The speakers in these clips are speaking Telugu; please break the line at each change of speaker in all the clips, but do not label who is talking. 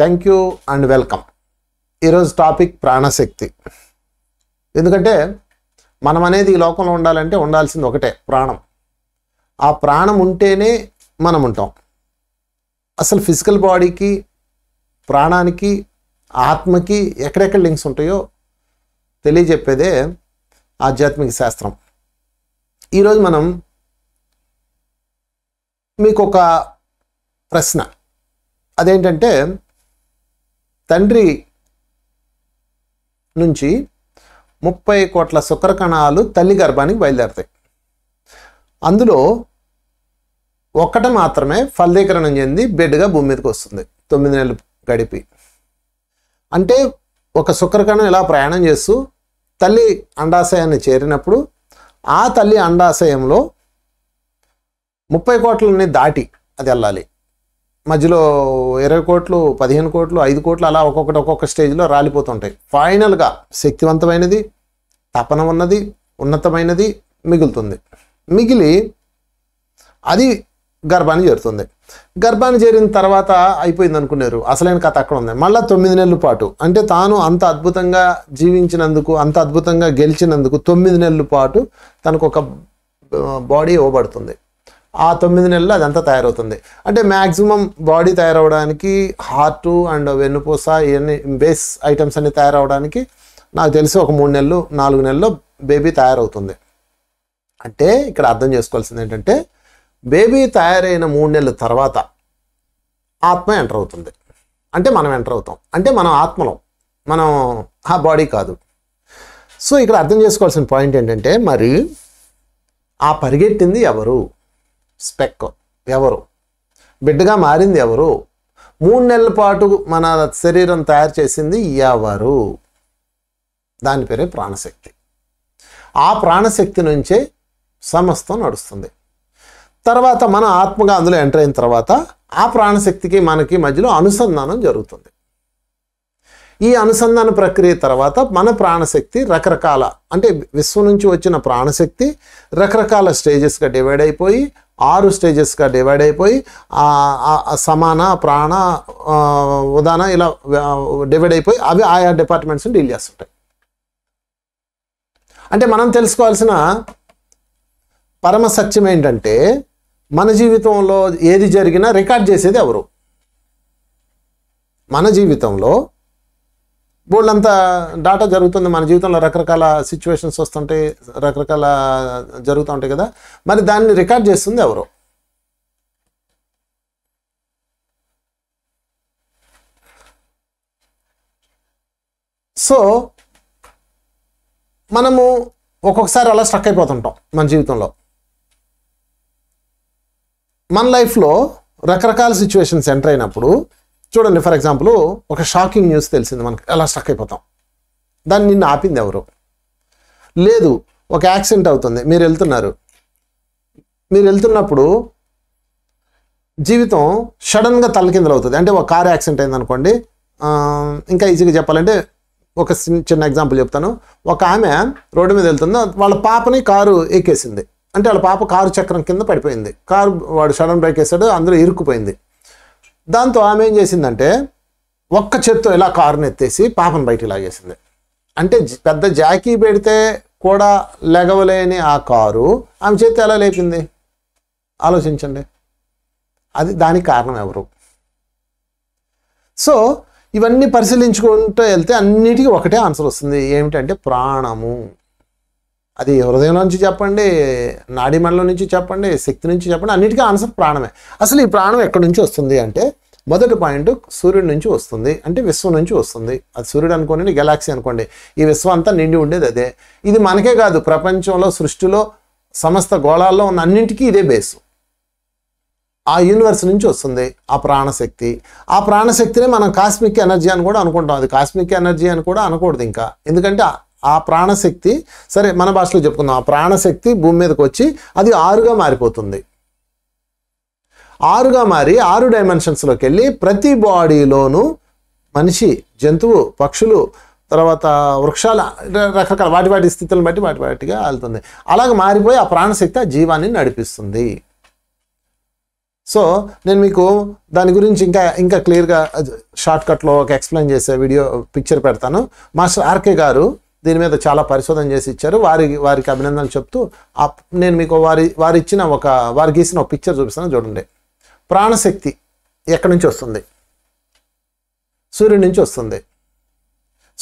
థ్యాంక్ యూ అండ్ వెల్కమ్ ఈరోజు టాపిక్ ప్రాణశక్తి ఎందుకంటే మనం అనేది ఈ లోకంలో ఉండాలంటే ఉండాల్సింది ఒకటే ప్రాణం ఆ ప్రాణం ఉంటేనే మనం ఉంటాం అసలు ఫిజికల్ బాడీకి ప్రాణానికి ఆత్మకి ఎక్కడెక్కడ లింక్స్ ఉంటాయో తెలియజెప్పేదే ఆధ్యాత్మిక శాస్త్రం ఈరోజు మనం మీకు ఒక ప్రశ్న అదేంటంటే తండ్రి నుంచి ముప్పై కోట్ల శుక్రకణాలు తల్లి గర్భానికి బయలుదేరతాయి అందులో ఒక్కట మాత్రమే ఫలదీకరణం చెంది బిడ్డగా భూమి మీదకి వస్తుంది తొమ్మిది నెలలు గడిపి అంటే ఒక శుక్రకణం ఇలా ప్రయాణం చేస్తూ తల్లి అండాశయాన్ని చేరినప్పుడు ఆ తల్లి అండాశయంలో ముప్పై కోట్లని దాటి అది వెళ్ళాలి మధ్యలో ఇరవై కోట్లు పదిహేను కోట్లు ఐదు కోట్లు అలా ఒక్కొక్కటి ఒక్కొక్క స్టేజ్లో రాలిపోతుంటాయి ఫైనల్గా శక్తివంతమైనది తపన ఉన్నది ఉన్నతమైనది మిగులుతుంది మిగిలి అది గర్భాన్ని చేరుతుంది గర్భాన్ని చేరిన తర్వాత అయిపోయింది అనుకున్నారు అసలైన కథ అక్కడ ఉంది మళ్ళీ తొమ్మిది నెలల పాటు అంటే తాను అంత అద్భుతంగా జీవించినందుకు అంత అద్భుతంగా గెలిచినందుకు తొమ్మిది నెలల పాటు తనకు ఒక బాడీ ఇవ్వబడుతుంది ఆ తొమ్మిది నెలలు అదంతా తయారవుతుంది అంటే మ్యాక్సిమం బాడీ తయారవడానికి హార్ట్ అండ్ వెన్నుపూస ఇవన్నీ బేస్ ఐటమ్స్ అన్ని తయారవడానికి నాకు తెలిసి ఒక మూడు నెలలు నాలుగు నెలల్లో బేబీ తయారవుతుంది అంటే ఇక్కడ అర్థం చేసుకోవాల్సింది ఏంటంటే బేబీ తయారైన మూడు నెలల తర్వాత ఆత్మ ఎంటర్ అవుతుంది అంటే మనం ఎంటర్ అవుతాం అంటే మనం ఆత్మలో మనం ఆ బాడీ కాదు సో ఇక్కడ అర్థం చేసుకోవాల్సిన పాయింట్ ఏంటంటే మరి ఆ పరిగెట్టింది ఎవరు స్పెక్ ఎవరు బిడ్డగా మారింది ఎవరు మూడు నెలల పాటు మన శరీరం తయారు చేసింది ఎవరు దాని పేరే ప్రాణశక్తి ఆ ప్రాణశక్తి నుంచే సమస్తం నడుస్తుంది తర్వాత మన ఆత్మగా అందులో ఎంటర్ అయిన తర్వాత ఆ ప్రాణశక్తికి మనకి మధ్యలో అనుసంధానం జరుగుతుంది ఈ అనుసంధాన ప్రక్రియ తర్వాత మన ప్రాణశక్తి రకరకాల అంటే విశ్వం నుంచి వచ్చిన ప్రాణశక్తి రకరకాల స్టేజెస్గా డివైడ్ అయిపోయి ఆరు స్టేజెస్గా డివైడ్ అయిపోయి సమాన ప్రాణ ఉదాహరణ ఇలా డివైడ్ అయిపోయి అవి ఆయా డిపార్ట్మెంట్స్ని డీల్ చేస్తుంటాయి అంటే మనం తెలుసుకోవాల్సిన పరమ సత్యం ఏంటంటే మన జీవితంలో ఏది జరిగినా రికార్డ్ చేసేది ఎవరు మన జీవితంలో అంతా డాటా జరుగుతుంది మన జీవితంలో రకరకాల సిచ్యువేషన్స్ వస్తుంటాయి రకరకాల జరుగుతూ ఉంటాయి కదా మరి దాన్ని రికార్డ్ చేస్తుంది ఎవరు సో మనము ఒక్కొక్కసారి అలా స్ట్రక్ అయిపోతుంటాం మన జీవితంలో మన లైఫ్లో రకరకాల సిచ్యువేషన్స్ ఎంటర్ అయినప్పుడు చూడండి ఫర్ ఎగ్జాంపుల్ ఒక షాకింగ్ న్యూస్ తెలిసింది మనకి ఎలా స్టక్ అయిపోతాం దాన్ని నిన్ను ఆపింది ఎవరు లేదు ఒక యాక్సిడెంట్ అవుతుంది మీరు వెళ్తున్నారు మీరు వెళ్తున్నప్పుడు జీవితం సడన్గా తలకిందలు అవుతుంది అంటే ఒక కార్ యాక్సిడెంట్ అయిందనుకోండి ఇంకా ఈజీగా చెప్పాలంటే ఒక చిన్న ఎగ్జాంపుల్ చెప్తాను ఒక ఆమె రోడ్డు మీద వెళ్తుంది వాళ్ళ పాపని కారు ఎక్కేసింది అంటే వాళ్ళ పాప కారు చక్రం కింద పడిపోయింది కారు వాడు సడన్ బ్రేక్ వేసాడు అందులో ఇరుక్కుపోయింది దాంతో ఆమె ఏం చేసిందంటే ఒక్క చేత్తో ఇలా కారుని ఎత్తేసి పాపను బయట లాగేసింది అంటే పెద్ద జాకీ పెడితే కూడా లెగవలేని ఆ కారు ఆమె చేతి ఎలా లేపింది ఆలోచించండి అది దానికి కారణం ఎవరు సో ఇవన్నీ పరిశీలించుకుంటూ వెళ్తే అన్నిటికీ ఒకటే ఆన్సర్ వస్తుంది ఏమిటంటే ప్రాణము అది హృదయం నుంచి చెప్పండి నాడి మండలం నుంచి చెప్పండి శక్తి నుంచి చెప్పండి అన్నిటికీ ఆన్సర్ ప్రాణమే అసలు ఈ ప్రాణం ఎక్కడి నుంచి వస్తుంది అంటే మొదటి పాయింట్ సూర్యుడి నుంచి వస్తుంది అంటే విశ్వం నుంచి వస్తుంది అది సూర్యుడు అనుకోండి గెలాక్సీ అనుకోండి ఈ విశ్వం అంతా నిండి ఉండేది అదే ఇది మనకే కాదు ప్రపంచంలో సృష్టిలో సమస్త గోళాల్లో ఉన్న అన్నింటికీ ఇదే బేసు ఆ యూనివర్స్ నుంచి వస్తుంది ఆ ప్రాణశక్తి ఆ ప్రాణశక్తిని మనం కాస్మిక్ ఎనర్జీ అని కూడా అనుకుంటాం అది కాస్మిక్ ఎనర్జీ అని కూడా అనకూడదు ఇంకా ఎందుకంటే ఆ ప్రాణశక్తి సరే మన భాషలో చెప్పుకుందాం ఆ ప్రాణశక్తి భూమి మీదకి వచ్చి అది ఆరుగా మారిపోతుంది ఆరుగా మారి ఆరు డైమెన్షన్స్లోకి వెళ్ళి ప్రతి బాడీలోనూ మనిషి జంతువు పక్షులు తర్వాత వృక్షాల రకరకాల వాటి వాటి స్థితులను బట్టి వాటి వాటిగా వెళ్తుంది అలాగ మారిపోయి ఆ ప్రాణశక్తి ఆ జీవాన్ని నడిపిస్తుంది సో నేను మీకు దాని గురించి ఇంకా ఇంకా క్లియర్గా షార్ట్కట్లో ఒక ఎక్స్ప్లెయిన్ చేసే వీడియో పిక్చర్ పెడతాను మాస్టర్ ఆర్కే గారు దీని మీద చాలా పరిశోధన చేసి ఇచ్చారు వారి వారికి అభినందనలు చెప్తూ నేను మీకు వారి వారి ఇచ్చిన ఒక వారు గీసిన ఒక పిక్చర్ చూపిస్తాను చూడండి ప్రాణశక్తి ఎక్కడి నుంచి వస్తుంది సూర్యుడి నుంచి వస్తుంది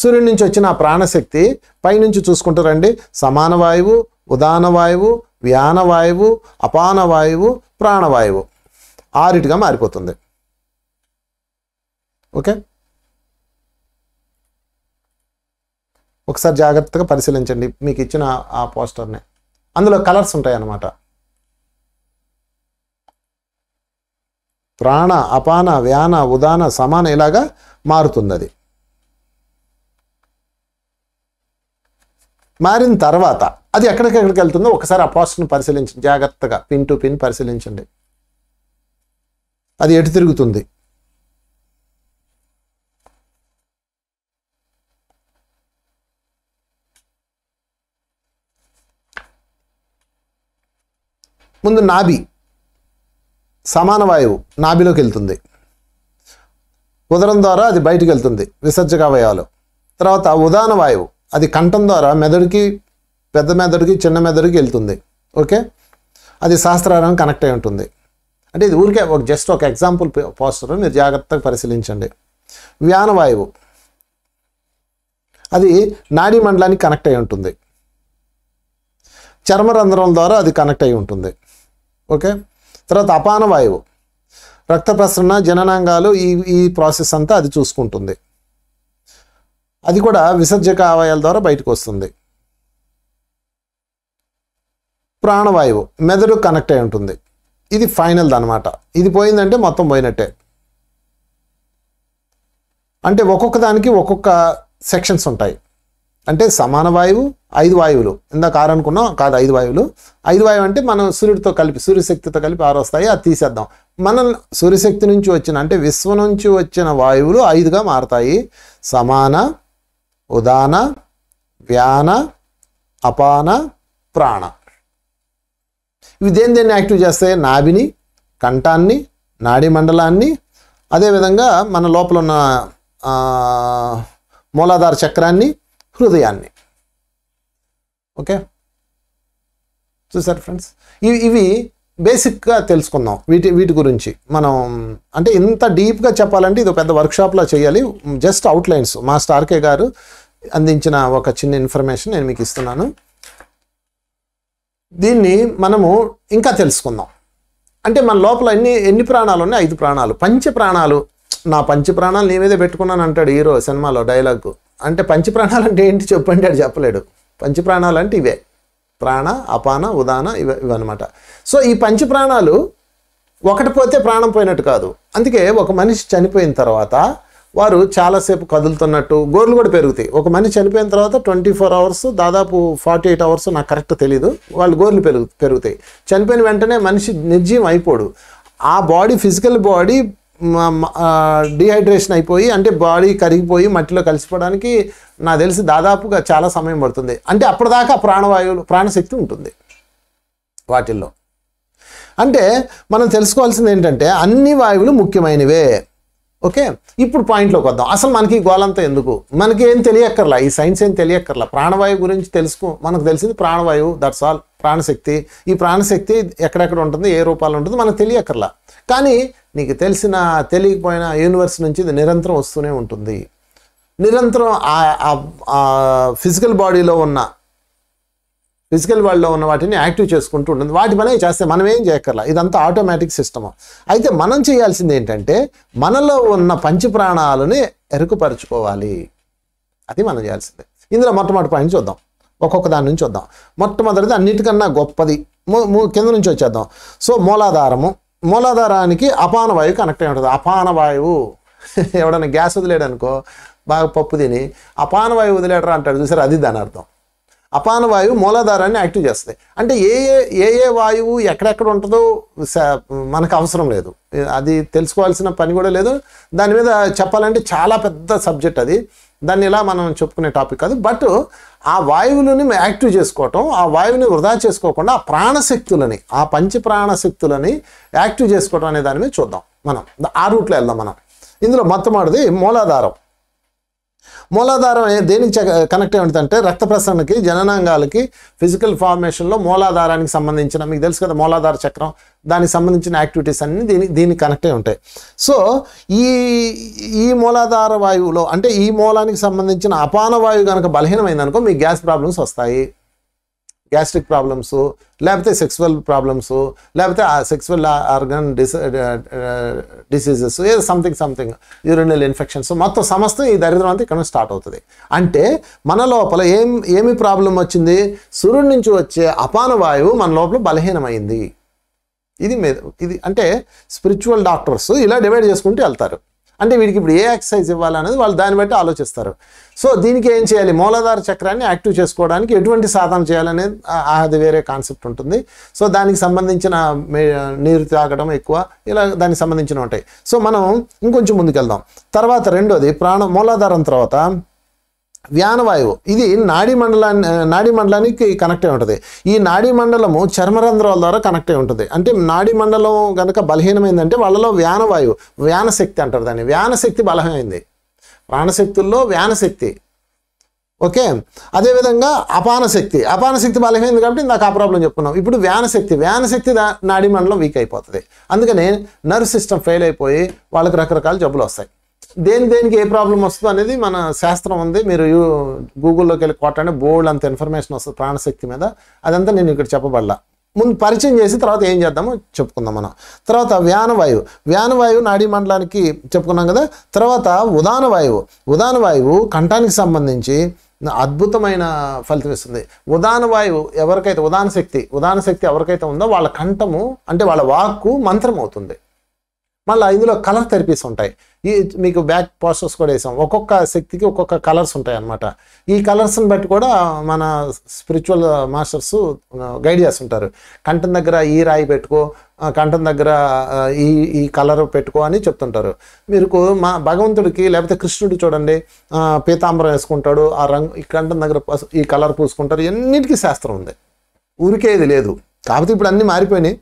సూర్యుడి నుంచి వచ్చిన ఆ ప్రాణశక్తి పైనుంచి చూసుకుంటారండి సమాన వాయువు ఉదాన వాయువు వ్యాన వాయువు అపాన వాయువు ప్రాణవాయువు ఆరిటిగా మారిపోతుంది ఓకే ఒకసారి జాగ్రత్తగా పరిశీలించండి మీకు ఇచ్చిన ఆ పోస్టర్ని అందులో కలర్స్ ఉంటాయన్నమాట ప్రాణ అపాన వ్యాన ఉదాన సమాన ఇలాగా మారుతుంది అది మారిన తర్వాత అది ఎక్కడికెక్కడికి వెళ్తుందో ఒకసారి ఆ పోస్టర్ని పరిశీలించండి జాగ్రత్తగా పిన్ టు పిన్ పరిశీలించండి అది ఎటు తిరుగుతుంది ముందు నాభి సమాన వాయువు నాభిలోకి వెళ్తుంది ఉదరం ద్వారా అది బయటికి వెళ్తుంది అవయవాలు తర్వాత ఉదాన వాయువు అది కంఠం ద్వారా మెదడుకి పెద్ద మెదడుకి చిన్న మెదడుకి వెళ్తుంది ఓకే అది శాస్త్రాలను కనెక్ట్ అయి ఉంటుంది అంటే ఇది ఊరికే ఒక జస్ట్ ఒక ఎగ్జాంపుల్ పోస్టర్ మీరు జాగ్రత్తగా పరిశీలించండి వ్యానవాయువు అది నాడీ మండలానికి కనెక్ట్ అయి ఉంటుంది చర్మరంధ్రం ద్వారా అది కనెక్ట్ అయి ఉంటుంది ఓకే తర్వాత అపాన వాయువు రక్త ప్రసరణ జననాంగాలు ఈ ఈ ప్రాసెస్ అంతా అది చూసుకుంటుంది అది కూడా విసర్జక అవయాల ద్వారా బయటకు వస్తుంది ప్రాణవాయువు మెదడు కనెక్ట్ అయి ఉంటుంది ఇది ఫైనల్ది అనమాట ఇది పోయిందంటే మొత్తం పోయినట్టే అంటే ఒక్కొక్క దానికి ఒక్కొక్క సెక్షన్స్ ఉంటాయి అంటే సమాన వాయువు ఐదు వాయువులు ఇందాక ఆరు అనుకున్నాం కాదు ఐదు వాయువులు ఐదు వాయువు అంటే మనం సూర్యుడితో కలిపి సూర్యశక్తితో కలిపి ఆరు వస్తాయి అది తీసేద్దాం మనం సూర్యశక్తి నుంచి వచ్చిన అంటే విశ్వం నుంచి వచ్చిన వాయువులు ఐదుగా మారుతాయి సమాన ఉదాన వ్యాన అపాన ప్రాణ ఇవి దేని దేన్ని యాక్టివ్ చేస్తాయి నాభిని కంఠాన్ని నాడీ మండలాన్ని అదేవిధంగా మన లోపల ఉన్న మూలాధార చక్రాన్ని హృదయాన్ని ఓకే చూసారు ఫ్రెండ్స్ ఇవి ఇవి బేసిక్గా తెలుసుకుందాం వీటి వీటి గురించి మనం అంటే ఇంత డీప్గా చెప్పాలంటే ఇది పెద్ద వర్క్షాప్లా చేయాలి జస్ట్ అవుట్లైన్స్ మా స్టార్కే గారు అందించిన ఒక చిన్న ఇన్ఫర్మేషన్ నేను మీకు ఇస్తున్నాను దీన్ని మనము ఇంకా తెలుసుకుందాం అంటే మన లోపల ఎన్ని ఎన్ని ప్రాణాలు ఉన్నాయి ఐదు ప్రాణాలు పంచ ప్రాణాలు నా పంచ ప్రాణాలు నీ పెట్టుకున్నాను అంటాడు హీరో సినిమాలో డైలాగ్ అంటే పంచప్రాణాలు అంటే ఏంటి చెప్పండి అది చెప్పలేడు పంచప్రాణాలు అంటే ఇవే ప్రాణ అపాన ఉదాన ఇవ ఇవన్నమాట సో ఈ పంచప్రాణాలు ఒకటి పోతే ప్రాణం పోయినట్టు కాదు అందుకే ఒక మనిషి చనిపోయిన తర్వాత వారు చాలాసేపు కదులుతున్నట్టు గోర్లు కూడా పెరుగుతాయి ఒక మనిషి చనిపోయిన తర్వాత ట్వంటీ ఫోర్ అవర్స్ దాదాపు ఫార్టీ ఎయిట్ అవర్స్ నాకు కరెక్ట్ తెలియదు వాళ్ళు గోర్లు పెరుగు పెరుగుతాయి చనిపోయిన వెంటనే మనిషి నిర్జీవం అయిపోడు ఆ బాడీ ఫిజికల్ బాడీ డిహైడ్రేషన్ అయిపోయి అంటే బాడీ కరిగిపోయి మట్టిలో కలిసిపోవడానికి నాకు తెలిసి దాదాపుగా చాలా సమయం పడుతుంది అంటే అప్పటిదాకా ప్రాణవాయువులు ప్రాణశక్తి ఉంటుంది వాటిల్లో అంటే మనం తెలుసుకోవాల్సింది ఏంటంటే అన్ని వాయువులు ముఖ్యమైనవే ఓకే ఇప్పుడు పాయింట్లోకి వద్దాం అసలు మనకి గోలంతా ఎందుకు మనకి ఏం తెలియక్కర్లా ఈ సైన్స్ ఏం తెలియక్కర్లా ప్రాణవాయువు గురించి తెలుసుకో మనకు తెలిసింది ప్రాణవాయువు దట్స్ ఆల్ ప్రాణశక్తి ఈ ప్రాణశక్తి ఎక్కడెక్కడ ఉంటుంది ఏ రూపాలు ఉంటుంది మనకు తెలియక్కర్లా కానీ నీకు తెలిసిన తెలియకపోయిన యూనివర్స్ నుంచి ఇది నిరంతరం వస్తూనే ఉంటుంది నిరంతరం ఫిజికల్ బాడీలో ఉన్న ఫిజికల్ వరల్డ్లో ఉన్న వాటిని యాక్టివ్ చేసుకుంటూ ఉంటుంది వాటి పనే చేస్తే మనం ఏం చేయక్కర్లా ఇదంతా ఆటోమేటిక్ సిస్టమ్ అయితే మనం చేయాల్సింది ఏంటంటే మనలో ఉన్న పంచప్రాణాలని ఎరుకుపరుచుకోవాలి అది మనం చేయాల్సిందే ఇందులో మొట్టమొదటి పాయింట్ చూద్దాం ఒక్కొక్క దాని నుంచి చూద్దాం మొట్టమొదటిది అన్నిటికన్నా గొప్పది కింద నుంచి వచ్చేద్దాం సో మూలాధారము మూలాధారానికి అపాన వాయువు కనెక్ట్ అయి ఉంటుంది అపాన వాయువు ఎవడన్నా గ్యాస్ వదిలేడు అనుకో బాగా పప్పు తిని అపాన వాయువు వదిలేడరా అంటాడు చూసారు అది దాని అర్థం అపాన వాయువు మూలాధారాన్ని యాక్టివ్ చేస్తుంది అంటే ఏ ఏ ఏ ఏ వాయువు ఎక్కడెక్కడ ఉంటుందో మనకు అవసరం లేదు అది తెలుసుకోవాల్సిన పని కూడా లేదు దాని మీద చెప్పాలంటే చాలా పెద్ద సబ్జెక్ట్ అది దాన్ని ఇలా మనం చెప్పుకునే టాపిక్ కాదు బట్ ఆ వాయువులని యాక్టివ్ చేసుకోవటం ఆ వాయువుని వృధా చేసుకోకుండా ఆ ప్రాణశక్తులని ఆ పంచ ప్రాణశక్తులని యాక్టివ్ చేసుకోవటం అనే దాని మీద చూద్దాం మనం ఆ రూట్లో వెళ్దాం మనం ఇందులో మొత్తం మొట్టమొదటిది మూలాధారం మూలాధారం దేనికి కనెక్ట్ అయి రక్త ప్రసరణకి జననాంగాలకి ఫిజికల్ ఫార్మేషన్లో మూలాధారానికి సంబంధించిన మీకు తెలుసు కదా మూలాధార చక్రం దానికి సంబంధించిన యాక్టివిటీస్ అన్నీ దీని దీనికి కనెక్ట్ అయి ఉంటాయి సో ఈ ఈ మూలాధార వాయువులో అంటే ఈ మూలానికి సంబంధించిన అపాన వాయువు కనుక బలహీనమైందనుకో మీ గ్యాస్ ప్రాబ్లమ్స్ వస్తాయి గ్యాస్ట్రిక్ ప్రాబ్లమ్స్ లేకపోతే సెక్సువల్ ప్రాబ్లమ్స్ లేకపోతే ఆ సెక్సువల్ ఆర్గన్ డిస్ డిసీజెస్ ఏదో సంథింగ్ సంథింగ్ యూరినల్ ఇన్ఫెక్షన్స్ మొత్తం సమస్తం ఈ దరిద్రం అంతా ఇక్కడ స్టార్ట్ అవుతుంది అంటే మన లోపల ఏం ఏమి ప్రాబ్లం వచ్చింది సూర్యుడి నుంచి వచ్చే అపాన వాయువు మన లోపల బలహీనమైంది ఇది ఇది అంటే స్పిరిచువల్ డాక్టర్స్ ఇలా డివైడ్ చేసుకుంటూ వెళ్తారు అంటే వీడికి ఇప్పుడు ఏ ఎక్సర్సైజ్ ఇవ్వాలనేది వాళ్ళు దాన్ని బట్టి ఆలోచిస్తారు సో దీనికి ఏం చేయాలి మూలాధార చక్రాన్ని యాక్టివ్ చేసుకోవడానికి ఎటువంటి సాధన చేయాలనేది అది వేరే కాన్సెప్ట్ ఉంటుంది సో దానికి సంబంధించిన నీరు తాగడం ఎక్కువ ఇలా దానికి సంబంధించిన ఉంటాయి సో మనం ఇంకొంచెం ముందుకెళ్దాం తర్వాత రెండోది ప్రాణ మూలాధారం తర్వాత వ్యానవాయువు ఇది నాడీ మండలాన్ని నాడీ మండలానికి కనెక్ట్ అయి ఉంటుంది ఈ నాడీ మండలము చర్మరంధ్రాల ద్వారా కనెక్ట్ అయి ఉంటుంది అంటే నాడీ మండలం కనుక బలహీనమైందంటే వాళ్ళలో వ్యానవాయువు వ్యానశక్తి అంటారు దాన్ని వ్యానశక్తి బలహీనమైంది ప్రాణశక్తుల్లో వ్యానశక్తి ఓకే అదేవిధంగా అపానశక్తి అపానశక్తి బలమైంది కాబట్టి నాకు ఆ ప్రాబ్లం చెప్పుకున్నాం ఇప్పుడు వ్యానశక్తి వ్యానశక్తి నాడీ మండలం వీక్ అయిపోతుంది అందుకని నర్వ్ సిస్టమ్ ఫెయిల్ అయిపోయి వాళ్ళకి రకరకాల జబ్బులు వస్తాయి దేని దేనికి ఏ ప్రాబ్లం వస్తుందో అనేది మన శాస్త్రం ఉంది మీరు గూగుల్లోకి వెళ్ళి కొట్టండి బోల్డ్ అంత ఇన్ఫర్మేషన్ వస్తుంది ప్రాణశక్తి మీద అదంతా నేను ఇక్కడ చెప్పబడలా ముందు పరిచయం చేసి తర్వాత ఏం చేద్దామో చెప్పుకుందాం మనం తర్వాత వ్యానవాయువు వ్యానవాయువు నాడీ మండలానికి చెప్పుకున్నాం కదా తర్వాత ఉదాన వాయువు ఉదాన వాయువు కంఠానికి సంబంధించి అద్భుతమైన ఫలితం ఇస్తుంది ఉదాన వాయువు ఎవరికైతే ఉదాన శక్తి ఉదాన శక్తి ఎవరికైతే ఉందో వాళ్ళ కంఠము అంటే వాళ్ళ వాక్కు మంత్రం అవుతుంది మళ్ళీ ఇందులో కలర్ థెరపీస్ ఉంటాయి ఈ మీకు బ్యాక్ పోస్టర్స్ కూడా వేసాం ఒక్కొక్క శక్తికి ఒక్కొక్క కలర్స్ ఉంటాయి అన్నమాట ఈ కలర్స్ని బట్టి కూడా మన స్పిరిచువల్ మాస్టర్స్ గైడ్ చేస్తుంటారు కంఠం దగ్గర ఈ రాయి పెట్టుకో కంఠం దగ్గర ఈ ఈ కలర్ పెట్టుకో అని చెప్తుంటారు మీరు మా భగవంతుడికి లేకపోతే కృష్ణుడు చూడండి పీతాంబరం వేసుకుంటాడు ఆ రంగు ఈ కంఠం దగ్గర ఈ కలర్ పూసుకుంటారు ఎన్నిటికీ శాస్త్రం ఉంది ఊరికేది లేదు కాకపోతే ఇప్పుడు అన్నీ మారిపోయినాయి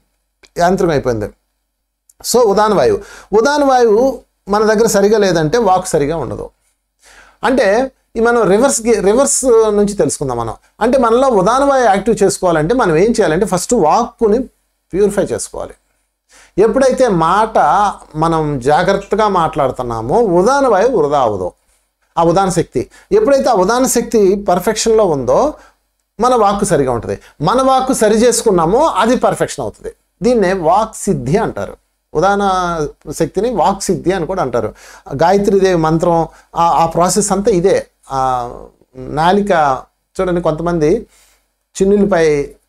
యాంత్రికం అయిపోయింది సో ఉదాన వాయువు ఉదాన వాయువు మన దగ్గర సరిగా లేదంటే వాక్ సరిగా ఉండదు అంటే ఈ మనం రివర్స్ రివర్స్ నుంచి తెలుసుకుందాం మనం అంటే మనలో ఉదాన వాయువు యాక్టివ్ చేసుకోవాలంటే మనం ఏం చేయాలంటే ఫస్ట్ వాక్ని ప్యూరిఫై చేసుకోవాలి ఎప్పుడైతే మాట మనం జాగ్రత్తగా మాట్లాడుతున్నామో ఉదాన వాయువు వృధా అవ్వదు ఆ ఉదాన శక్తి ఎప్పుడైతే ఆ ఉదాన శక్తి పర్ఫెక్షన్లో ఉందో మన వాక్కు సరిగా ఉంటుంది మన వాక్కు సరి చేసుకున్నామో అది పర్ఫెక్షన్ అవుతుంది దీన్నే వాక్ సిద్ధి అంటారు ఉదాహరణ శక్తిని వాక్ సిద్ధి అని కూడా అంటారు గాయత్రీదేవి మంత్రం ఆ ప్రాసెస్ అంతా ఇదే నాలిక చూడండి కొంతమంది చిన్నులపై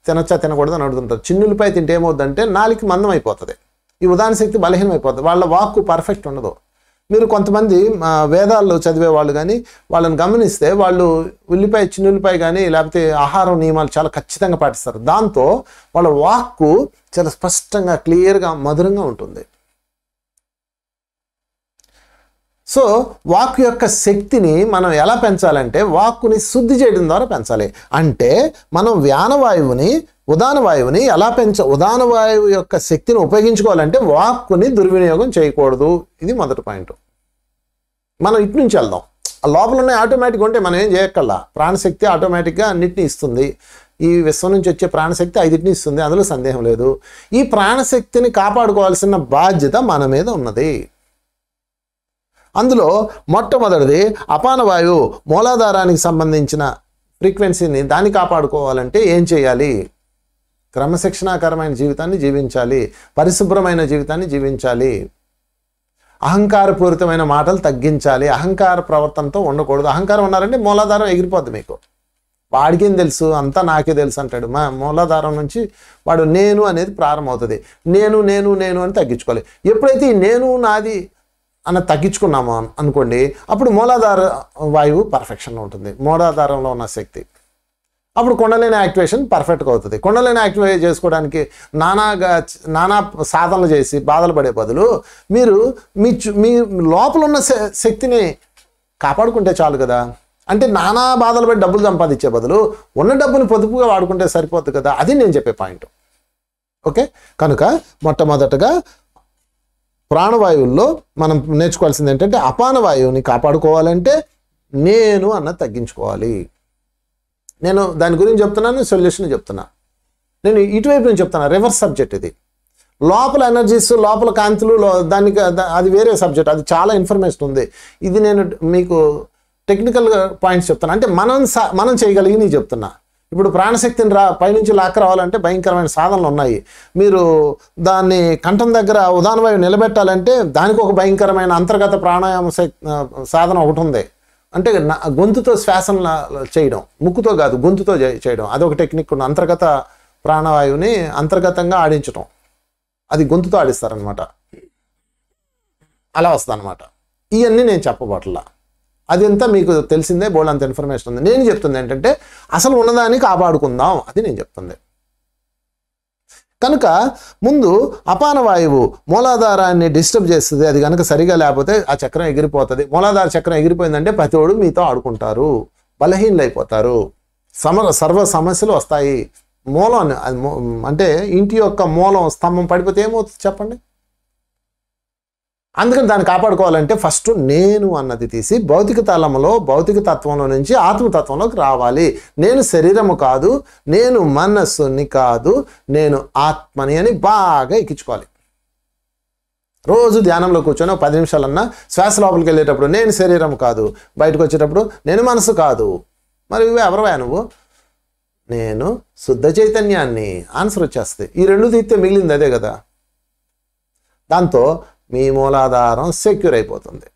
తినచ్చా తినకూడదు అని అడుగుతుంటారు చిన్నులపై తింటే ఏమవుతుందంటే నాలిక మందం అయిపోతుంది ఈ ఉదాహరణ శక్తి బలహీనం అయిపోతుంది వాళ్ళ వాక్కు పర్ఫెక్ట్ ఉండదు మీరు కొంతమంది వేదాల్లో చదివే వాళ్ళు కానీ వాళ్ళని గమనిస్తే వాళ్ళు ఉల్లిపాయ ఉల్లిపాయ కానీ లేకపోతే ఆహారం నియమాలు చాలా ఖచ్చితంగా పాటిస్తారు దాంతో వాళ్ళ వాక్కు చాలా స్పష్టంగా క్లియర్గా మధురంగా ఉంటుంది సో వాక్ యొక్క శక్తిని మనం ఎలా పెంచాలంటే వాక్కుని శుద్ధి చేయడం ద్వారా పెంచాలి అంటే మనం వ్యానవాయువుని వాయువుని ఎలా పెంచ ఉదానవాయువు యొక్క శక్తిని ఉపయోగించుకోవాలంటే వాక్కుని దుర్వినియోగం చేయకూడదు ఇది మొదటి పాయింట్ మనం ఇటు నుంచి వెళ్దాం లోపల ఉన్న ఆటోమేటిక్గా ఉంటే మనం ఏం చేయక్కల్లా ప్రాణశక్తి ఆటోమేటిక్గా అన్నిటిని ఇస్తుంది ఈ విశ్వం నుంచి వచ్చే ప్రాణశక్తి ఐదింటిని ఇస్తుంది అందులో సందేహం లేదు ఈ ప్రాణశక్తిని కాపాడుకోవాల్సిన బాధ్యత మన మీద ఉన్నది అందులో మొట్టమొదటిది అపానవాయువు మూలాధారానికి సంబంధించిన ఫ్రీక్వెన్సీని దాన్ని కాపాడుకోవాలంటే ఏం చేయాలి క్రమశిక్షణాకరమైన జీవితాన్ని జీవించాలి పరిశుభ్రమైన జీవితాన్ని జీవించాలి అహంకారపూరితమైన మాటలు తగ్గించాలి అహంకార ప్రవర్తనతో ఉండకూడదు అహంకారం ఉన్నారంటే మూలాధారం ఎగిరిపోద్ది మీకు ఏం తెలుసు అంతా నాకే తెలుసు అంటాడు మా మూలాధారం నుంచి వాడు నేను అనేది ప్రారంభమవుతుంది నేను నేను నేను అని తగ్గించుకోవాలి ఎప్పుడైతే నేను నాది అన్న తగ్గించుకున్నాము అనుకోండి అప్పుడు మూలాధార వాయువు పర్ఫెక్షన్ ఉంటుంది మూలాధారంలో ఉన్న శక్తి అప్పుడు కొండలేని యాక్టివేషన్ పర్ఫెక్ట్గా అవుతుంది కొండలేని యాక్టివేట్ చేసుకోవడానికి నానాగా నానా సాధనలు చేసి బాధలు పడే బదులు మీరు మీ మీ లోపల ఉన్న శక్తిని కాపాడుకుంటే చాలు కదా అంటే నానా బాధలు పడి డబ్బులు సంపాదించే బదులు ఉన్న డబ్బుని పొదుపుగా వాడుకుంటే సరిపోతుంది కదా అది నేను చెప్పే పాయింట్ ఓకే కనుక మొట్టమొదటగా ప్రాణవాయువుల్లో మనం నేర్చుకోవాల్సింది ఏంటంటే అపానవాయువుని కాపాడుకోవాలంటే నేను అన్న తగ్గించుకోవాలి నేను దాని గురించి చెప్తున్నాను సొల్యూషన్ చెప్తున్నా నేను ఇటువైపు నుంచి చెప్తున్నా రివర్స్ సబ్జెక్ట్ ఇది లోపల ఎనర్జీస్ లోపల కాంతులు దానికి అది వేరే సబ్జెక్ట్ అది చాలా ఇన్ఫర్మేషన్ ఉంది ఇది నేను మీకు టెక్నికల్ పాయింట్స్ చెప్తున్నా అంటే మనం మనం చేయగలిగి నేను చెప్తున్నా ఇప్పుడు ప్రాణశక్తిని రా పైనుంచి లాక్క రావాలంటే భయంకరమైన సాధనలు ఉన్నాయి మీరు దాన్ని కంఠం దగ్గర ఉదానవాయువు నిలబెట్టాలంటే దానికి ఒక భయంకరమైన అంతర్గత ప్రాణాయామ సాధన ఒకటి ఉంది అంటే గొంతుతో శ్వాసన చేయడం ముక్కుతో కాదు గొంతుతో చేయడం అదొక టెక్నిక్ ఉన్న అంతర్గత ప్రాణవాయువుని అంతర్గతంగా ఆడించడం అది గొంతుతో ఆడిస్తారనమాట అలా వస్తుందన్నమాట ఇవన్నీ నేను చెప్పబట్లా అదంతా మీకు తెలిసిందే బోల్డ్ అంత ఇన్ఫర్మేషన్ ఉంది నేను చెప్తుంది ఏంటంటే అసలు ఉన్నదాన్ని కాపాడుకుందాం అది నేను చెప్తుంది కనుక ముందు అపాన వాయువు మూలాధారాన్ని డిస్టర్బ్ చేస్తుంది అది కనుక సరిగా లేకపోతే ఆ చక్రం ఎగిరిపోతుంది మూలాధార చక్రం ఎగిరిపోయిందంటే ప్రతివాడు మీతో ఆడుకుంటారు బలహీనలు అయిపోతారు సమ సర్వ సమస్యలు వస్తాయి మూలం అంటే ఇంటి యొక్క మూలం స్తంభం పడిపోతే ఏమవుతుంది చెప్పండి అందుకని దాన్ని కాపాడుకోవాలంటే ఫస్ట్ నేను అన్నది తీసి భౌతిక తలంలో భౌతిక తత్వంలో నుంచి ఆత్మతత్వంలోకి రావాలి నేను శరీరము కాదు నేను మనస్సుని కాదు నేను ఆత్మని అని బాగా ఎక్కించుకోవాలి రోజు ధ్యానంలో కూర్చొని పది నిమిషాలన్నా శ్వాస లోపలికి వెళ్ళేటప్పుడు నేను శరీరం కాదు బయటకు వచ్చేటప్పుడు నేను మనసు కాదు మరి ఇవి ఎవరవా నువ్వు నేను శుద్ధ చైతన్యాన్ని ఆన్సర్ వచ్చేస్తే ఈ రెండు తీస్తే మిగిలింది అదే కదా దాంతో మీ మూలాధారం సెక్యూర్ అయిపోతుంది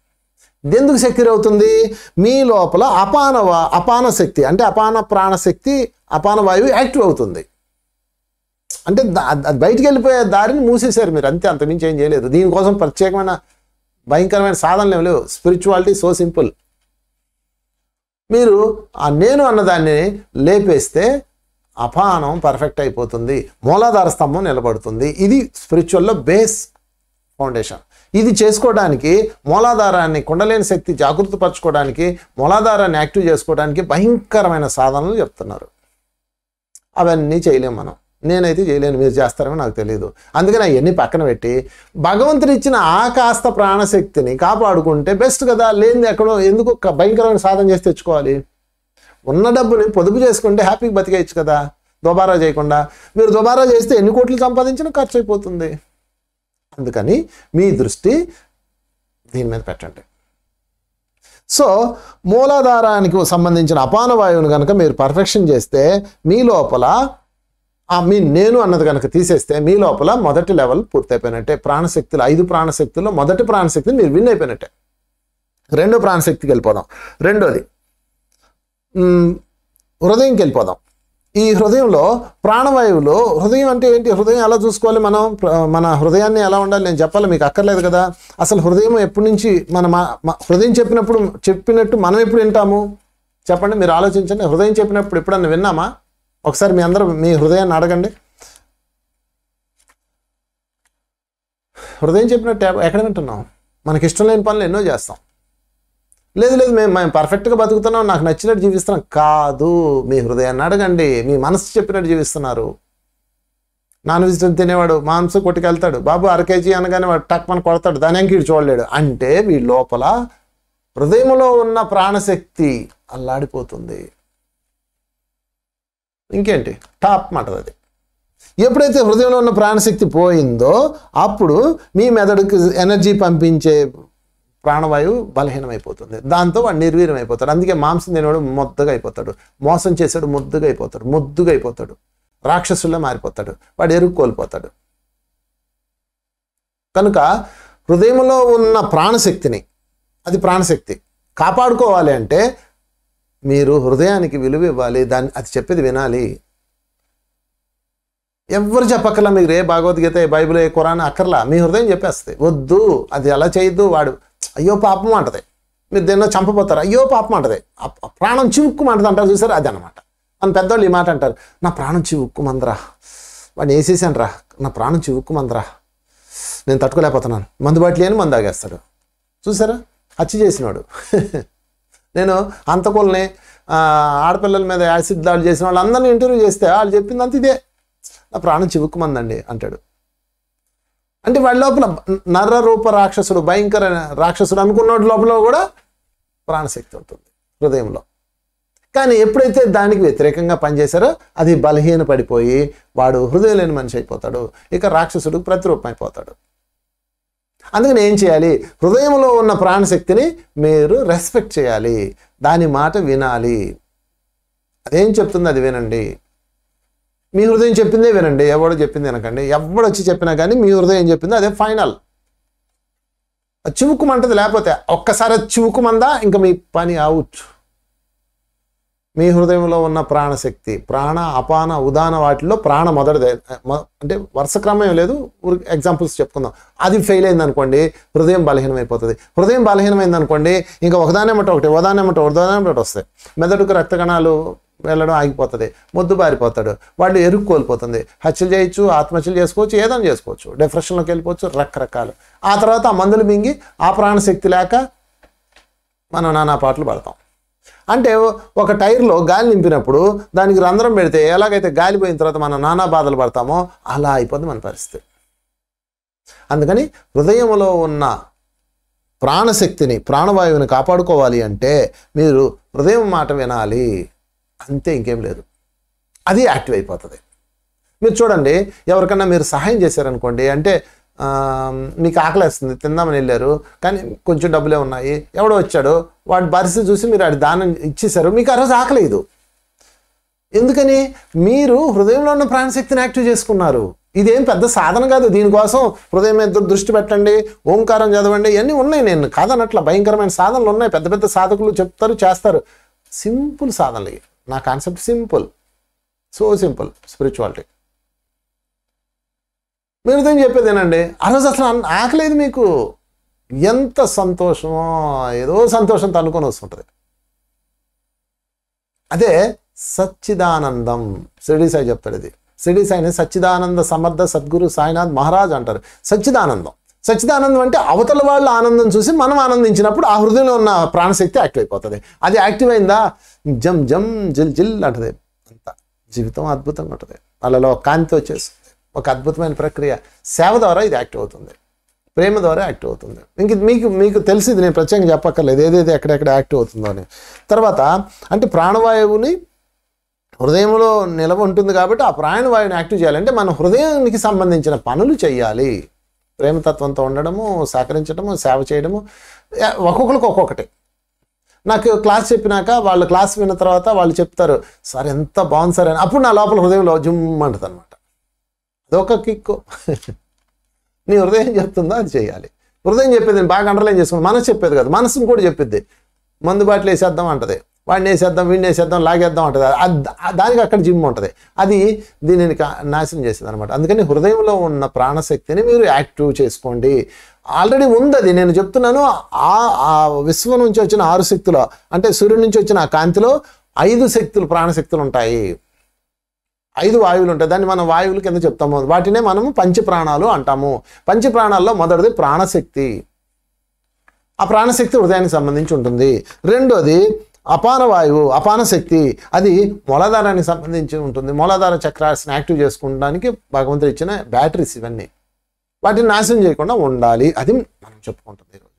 ఎందుకు సెక్యూర్ అవుతుంది మీ లోపల అపాన అపాన శక్తి అంటే అపాన ప్రాణశక్తి అపాన వాయువు యాక్టివ్ అవుతుంది అంటే బయటికి వెళ్ళిపోయే దారిని మూసేశారు మీరు అంతే అంతమించి ఏం చేయలేదు దీనికోసం ప్రత్యేకమైన భయంకరమైన సాధనలు ఏమి లేవు స్పిరిచువాలిటీ సో సింపుల్ మీరు ఆ నేను అన్నదాన్ని లేపేస్తే అపానం పర్ఫెక్ట్ అయిపోతుంది మూలాధార స్తంభం నిలబడుతుంది ఇది స్పిరిచువల్లో బేస్ ఫౌండేషన్ ఇది చేసుకోవడానికి మూలాధారాన్ని కుండలేని శక్తి జాగృతపరచుకోవడానికి మూలాధారాన్ని యాక్టివ్ చేసుకోవడానికి భయంకరమైన సాధనలు చెప్తున్నారు అవన్నీ చేయలేము మనం నేనైతే చేయలేను మీరు చేస్తారని నాకు తెలియదు అందుకని అవన్నీ పక్కన పెట్టి భగవంతుని ఇచ్చిన ఆ కాస్త ప్రాణశక్తిని కాపాడుకుంటే బెస్ట్ కదా లేనిది ఎక్కడో ఎందుకు భయంకరమైన సాధన చేసి తెచ్చుకోవాలి ఉన్న డబ్బుని పొదుపు చేసుకుంటే హ్యాపీగా బతికేయచ్చు కదా దుబారా చేయకుండా మీరు దుబారా చేస్తే ఎన్ని కోట్లు సంపాదించినా ఖర్చు అయిపోతుంది అందుకని మీ దృష్టి దీని మీద పెట్టండి సో మూలాధారానికి సంబంధించిన అపాన వాయువును కనుక మీరు పర్ఫెక్షన్ చేస్తే మీ లోపల ఆ మీ నేను అన్నది కనుక తీసేస్తే మీ లోపల మొదటి లెవెల్ పూర్తయిపోయినట్టే ప్రాణశక్తులు ఐదు ప్రాణశక్తుల్లో మొదటి ప్రాణశక్తిని మీరు విన్ అయిపోయినట్టే రెండో ప్రాణశక్తికి వెళ్ళిపోదాం రెండోది హృదయంకి వెళ్ళిపోదాం ఈ హృదయంలో ప్రాణవాయువులో హృదయం అంటే ఏంటి హృదయం ఎలా చూసుకోవాలి మనం మన హృదయాన్ని ఎలా ఉండాలి నేను చెప్పాలి మీకు అక్కర్లేదు కదా అసలు హృదయం ఎప్పటి నుంచి మన హృదయం చెప్పినప్పుడు చెప్పినట్టు మనం ఎప్పుడు వింటాము చెప్పండి మీరు ఆలోచించండి హృదయం చెప్పినప్పుడు ఎప్పుడన్నా విన్నామా ఒకసారి మీ అందరూ మీ హృదయాన్ని అడగండి హృదయం చెప్పినట్టు ఎక్కడ వింటున్నాం మనకి ఇష్టం లేని పనులు ఎన్నో చేస్తాం లేదు లేదు మేము మేము పర్ఫెక్ట్గా బతుకుతున్నాం నాకు నచ్చినట్టు జీవిస్తున్నాం కాదు మీ హృదయాన్ని అడగండి మీ మనసు చెప్పినట్టు జీవిస్తున్నారు నాన్ వెజ్ తినేవాడు మాంసం కొట్టుకెళ్తాడు బాబు అర కేజీ అనగానే వాడు టక్ మన కొడతాడు దాని అంకీడు చూడలేడు అంటే మీ లోపల హృదయంలో ఉన్న ప్రాణశక్తి అల్లాడిపోతుంది ఇంకేంటి టాప్ మాట అది ఎప్పుడైతే హృదయంలో ఉన్న ప్రాణశక్తి పోయిందో అప్పుడు మీ మెదడుకి ఎనర్జీ పంపించే ప్రాణవాయువు బలహీనమైపోతుంది దాంతో వాడు నిర్వీర్యం అయిపోతాడు అందుకే మాంసం తినేవాడు ముద్దుగా అయిపోతాడు మోసం చేసాడు ముద్దుగా అయిపోతాడు ముద్దుగా అయిపోతాడు రాక్షసుల్లో మారిపోతాడు వాడు ఎరుగు కోల్పోతాడు కనుక హృదయంలో ఉన్న ప్రాణశక్తిని అది ప్రాణశక్తి కాపాడుకోవాలి అంటే మీరు హృదయానికి విలువ ఇవ్వాలి దాన్ని అది చెప్పేది వినాలి ఎవరు చెప్పక్కర్లా మీరు ఏ భగవద్గీత ఏ బైబిల్ ఏ కురాన్ అక్కర్లా మీ హృదయం చెప్పేస్తుంది వద్దు అది అలా చేయొద్దు వాడు అయ్యో పాపం అంటది మీరు దేన్నో చంపబోతారు అయ్యో పాపం అంటది ప్రాణం చివుక్కుమంటది అంటారు చూసారు అది అనమాట అని పెద్దవాళ్ళు ఈ మాట అంటారు నా ప్రాణం చివుక్కుమందరా వాడిని వేసేసాను రా నా ప్రాణం చివుక్కుమందరా నేను తట్టుకోలేకపోతున్నాను మందు బాటి లేని మందు ఆగేస్తాడు చూసారా హత్య చేసినాడు నేను అంతకుల్ని ఆడపిల్లల మీద యాసిడ్ దాడులు చేసిన వాళ్ళు అందరినీ ఇంటర్వ్యూ చేస్తే వాళ్ళు చెప్పింది అంత ఇదే నా ప్రాణం చివుక్కుమందండి అంటాడు అంటే వాడి లోపల నర్ర రూప రాక్షసుడు భయంకర రాక్షసుడు అనుకున్నోటి లోపల కూడా ప్రాణశక్తి ఉంటుంది హృదయంలో కానీ ఎప్పుడైతే దానికి వ్యతిరేకంగా పనిచేశారో అది బలహీన పడిపోయి వాడు హృదయం లేని మనిషి అయిపోతాడు ఇక రాక్షసుడు ప్రతిరూపం అయిపోతాడు అందుకని ఏం చేయాలి హృదయంలో ఉన్న ప్రాణశక్తిని మీరు రెస్పెక్ట్ చేయాలి దాని మాట వినాలి అదేం చెప్తుంది అది వినండి మీ హృదయం చెప్పిందే వినండి ఎవడో చెప్పింది వినకండి ఎవడు వచ్చి చెప్పినా కానీ మీ హృదయం చెప్పింది అదే ఫైనల్ చివుకుమంటది లేకపోతే ఒక్కసారి చివుకుమందా ఇంకా మీ పని అవుట్ మీ హృదయంలో ఉన్న ప్రాణశక్తి ప్రాణ అపాన ఉదాన వాటిలో ప్రాణ మొదటిదే అంటే వరుస క్రమం లేదు ఎగ్జాంపుల్స్ చెప్పుకుందాం అది ఫెయిల్ అయింది అనుకోండి హృదయం బలహీనమైపోతుంది హృదయం బలహీనమైంది అనుకోండి ఇంకా ఒకదానేమట ఒకటి ఒకదానేమట ఒకటి వస్తాయి మెదడుకు రక్త కణాలు వెళ్ళడం ఆగిపోతుంది మొద్దు బారిపోతాడు వాళ్ళు ఎరుగు కోల్పోతుంది హత్యలు చేయొచ్చు ఆత్మహత్యలు చేసుకోవచ్చు ఏదైనా చేసుకోవచ్చు డిప్రెషన్లోకి వెళ్ళిపోవచ్చు రకరకాలు ఆ తర్వాత ఆ మందులు మింగి ఆ ప్రాణశక్తి లేక మనం నానా పాటలు పడతాం అంటే ఒక టైర్లో గాలి నింపినప్పుడు దానికి రంధ్రం పెడితే ఎలాగైతే గాలి పోయిన తర్వాత మనం నానా బాధలు పడతామో అలా అయిపోతుంది మన పరిస్థితి అందుకని హృదయంలో ఉన్న ప్రాణశక్తిని ప్రాణవాయువుని కాపాడుకోవాలి అంటే మీరు హృదయం మాట వినాలి అంతే ఇంకేం లేదు అది యాక్టివ్ అయిపోతుంది మీరు చూడండి ఎవరికన్నా మీరు సహాయం చేశారనుకోండి అంటే మీకు ఆకలేస్తుంది తిందామని వెళ్ళారు కానీ కొంచెం డబ్బులే ఉన్నాయి ఎవడో వచ్చాడు వాడి పరిస్థితి చూసి మీరు అది దానం ఇచ్చేశారు మీకు ఆ రోజు ఆకలేదు ఎందుకని మీరు హృదయంలో ఉన్న ప్రాణశక్తిని యాక్టివ్ చేసుకున్నారు ఇదేం పెద్ద సాధన కాదు దీనికోసం హృదయం మీద దృష్టి పెట్టండి ఓంకారం చదవండి ఇవన్నీ ఉన్నాయి నేను కాదనట్ల భయంకరమైన సాధనలు ఉన్నాయి పెద్ద పెద్ద సాధకులు చెప్తారు చేస్తారు సింపుల్ సాధనలు నా concept simple so simple spirituality మీరు ఏం చెప్పేది ఏనండి ఆ రోజు అసలు ఆకలేదు మీకు ఎంత సంతోషమో ఏదో సంతోషంతో అనుకొని వస్తుంటుంది అదే సచ్చిదానందం షిరిడి సాయి చెప్తాడు ఇది షిరిడి సాయిని సచ్చిదానంద సమర్థ సద్గురు సాయినాథ్ మహారాజ్ అంటారు సచ్చిదానందం సచ్చిదానందం అంటే అవతల వాళ్ళ ఆనందం చూసి మనం ఆనందించినప్పుడు ఆ హృదయంలో ఉన్న ప్రాణశక్తి యాక్టివ్ అయిపోతుంది అది యాక్టివ్ అయిందా జమ్ జమ్ జిల్ జిల్ అంటది అంత జీవితం అద్భుతంగా ఉంటుంది వాళ్ళలో కాంతి వచ్చేస్తుంది ఒక అద్భుతమైన ప్రక్రియ సేవ ద్వారా ఇది యాక్టివ్ అవుతుంది ప్రేమ ద్వారా యాక్టివ్ అవుతుంది ఇంక మీకు మీకు తెలిసింది నేను ప్రత్యేకంగా చెప్పక్కర్లేదు ఏదైతే ఎక్కడెక్కడ యాక్టివ్ అవుతుందో అని తర్వాత అంటే ప్రాణవాయువుని హృదయంలో నిలవ ఉంటుంది కాబట్టి ఆ ప్రాణవాయువుని యాక్టివ్ చేయాలంటే మన హృదయానికి సంబంధించిన పనులు చేయాలి ప్రేమతత్వంతో ఉండడము సహకరించడము సేవ చేయడము ఒక్కొక్కరికి ఒక్కొక్కటి నాకు క్లాస్ చెప్పినాక వాళ్ళు క్లాస్ విన్న తర్వాత వాళ్ళు చెప్తారు సార్ ఎంత బాగుంది సార్ అని అప్పుడు నా లోపల హృదయంలో జుమ్ అంటుంది అనమాట అదొక కిక్కు నీ హృదయం చెప్తుందో అది చేయాలి హృదయం చెప్పేది బాగా అండర్లైన్ చేసుకుని మనసు చెప్పేది కాదు మనసును కూడా చెప్పిద్ది మందుబాట్లు వేసేద్దాం అంటది వాడిని వేసేద్దాం వీడిని వేసేద్దాం లాగేద్దాం ఉంటుంది దానికి అక్కడ జిమ్ ఉంటుంది అది దీనిని నాశనం చేసింది అనమాట అందుకని హృదయంలో ఉన్న ప్రాణశక్తిని మీరు యాక్టివ్ చేసుకోండి ఆల్రెడీ ఉంది అది నేను చెప్తున్నాను ఆ విశ్వం నుంచి వచ్చిన ఆరు శక్తులు అంటే సూర్యుడి నుంచి వచ్చిన ఆ కాంతిలో ఐదు శక్తులు ప్రాణశక్తులు ఉంటాయి ఐదు వాయువులు ఉంటాయి దాన్ని మనం వాయువులు కింద చెప్తాము వాటినే మనము పంచప్రాణాలు అంటాము పంచప్రాణాల్లో మొదటిది ప్రాణశక్తి ఆ ప్రాణశక్తి హృదయానికి సంబంధించి ఉంటుంది రెండోది అపాన వాయువు అపాన శక్తి అది మూలాధారానికి సంబంధించి ఉంటుంది మూలాధార చక్రాన్ని యాక్టివ్ చేసుకోవడానికి భగవంతుడు ఇచ్చిన బ్యాటరీస్ ఇవన్నీ వాటిని నాశనం చేయకుండా ఉండాలి అది మనం చెప్పుకుంటుంది ఈరోజు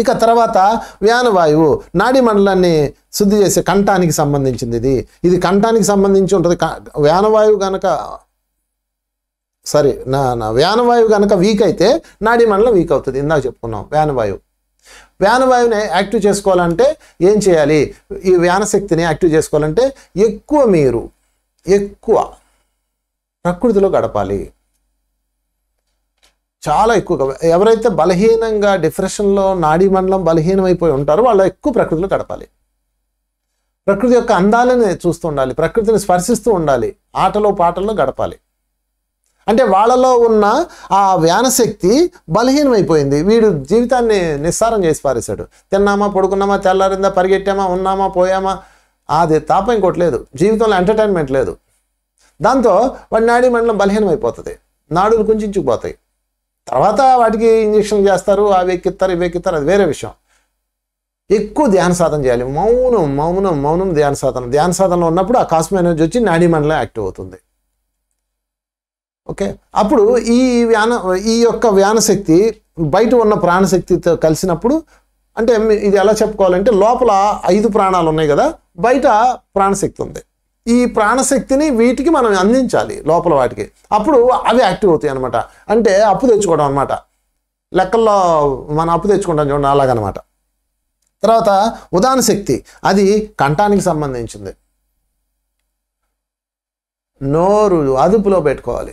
ఇక తర్వాత వ్యానవాయువు నాడీ మండలాన్ని శుద్ధి చేసే కంఠానికి సంబంధించింది ఇది ఇది కంఠానికి సంబంధించి ఉంటుంది వ్యానవాయువు కనుక సారీ నా వ్యాన వాయువు కనుక వీక్ అయితే నాడీ మండలం వీక్ అవుతుంది ఇందాక చెప్పుకున్నాం వ్యాన వాయువు వ్యానవాయువుని యాక్టివ్ చేసుకోవాలంటే ఏం చేయాలి ఈ వ్యానశక్తిని యాక్టివ్ చేసుకోవాలంటే ఎక్కువ మీరు ఎక్కువ ప్రకృతిలో గడపాలి చాలా ఎక్కువగా ఎవరైతే బలహీనంగా డిప్రెషన్లో నాడీ మండలం బలహీనమైపోయి ఉంటారో వాళ్ళు ఎక్కువ ప్రకృతిలో గడపాలి ప్రకృతి యొక్క అందాలని చూస్తూ ఉండాలి ప్రకృతిని స్పర్శిస్తూ ఉండాలి ఆటలో పాటల్లో గడపాలి అంటే వాళ్ళలో ఉన్న ఆ వ్యానశక్తి బలహీనమైపోయింది వీడు జీవితాన్ని నిస్సారం చేసి పారేశాడు తిన్నామా పడుకున్నామా తెల్లారిందా పరిగెట్టామా ఉన్నామా పోయామా అది తాప ఇంకోటి లేదు జీవితంలో ఎంటర్టైన్మెంట్ లేదు దాంతో వాడి నాడీ మండలం బలహీనమైపోతుంది నాడులు కుంచుకుపోతాయి తర్వాత వాటికి ఇంజక్షన్ చేస్తారు అవి ఎక్కిస్తారు ఇవి ఎక్కిస్తారు అది వేరే విషయం ఎక్కువ ధ్యాన సాధన చేయాలి మౌనం మౌనం మౌనం ధ్యాన సాధన ధ్యాన సాధనలో ఉన్నప్పుడు ఆ కాస్మో ఎనర్జీ వచ్చి నాడీ మండలం యాక్టివ్ అవుతుంది ఓకే అప్పుడు ఈ వ్యాన ఈ యొక్క వ్యానశక్తి బయట ఉన్న ప్రాణశక్తితో కలిసినప్పుడు అంటే ఇది ఎలా చెప్పుకోవాలంటే లోపల ఐదు ప్రాణాలు ఉన్నాయి కదా బయట ప్రాణశక్తి ఉంది ఈ ప్రాణశక్తిని వీటికి మనం అందించాలి లోపల వాటికి అప్పుడు అవి యాక్టివ్ అవుతాయి అనమాట అంటే అప్పు తెచ్చుకోవడం అనమాట లెక్కల్లో మనం అప్పు తెచ్చుకుంటాం చూడండి అలాగనమాట తర్వాత ఉదాహరణ శక్తి అది కంఠానికి సంబంధించింది నోరు అదుపులో పెట్టుకోవాలి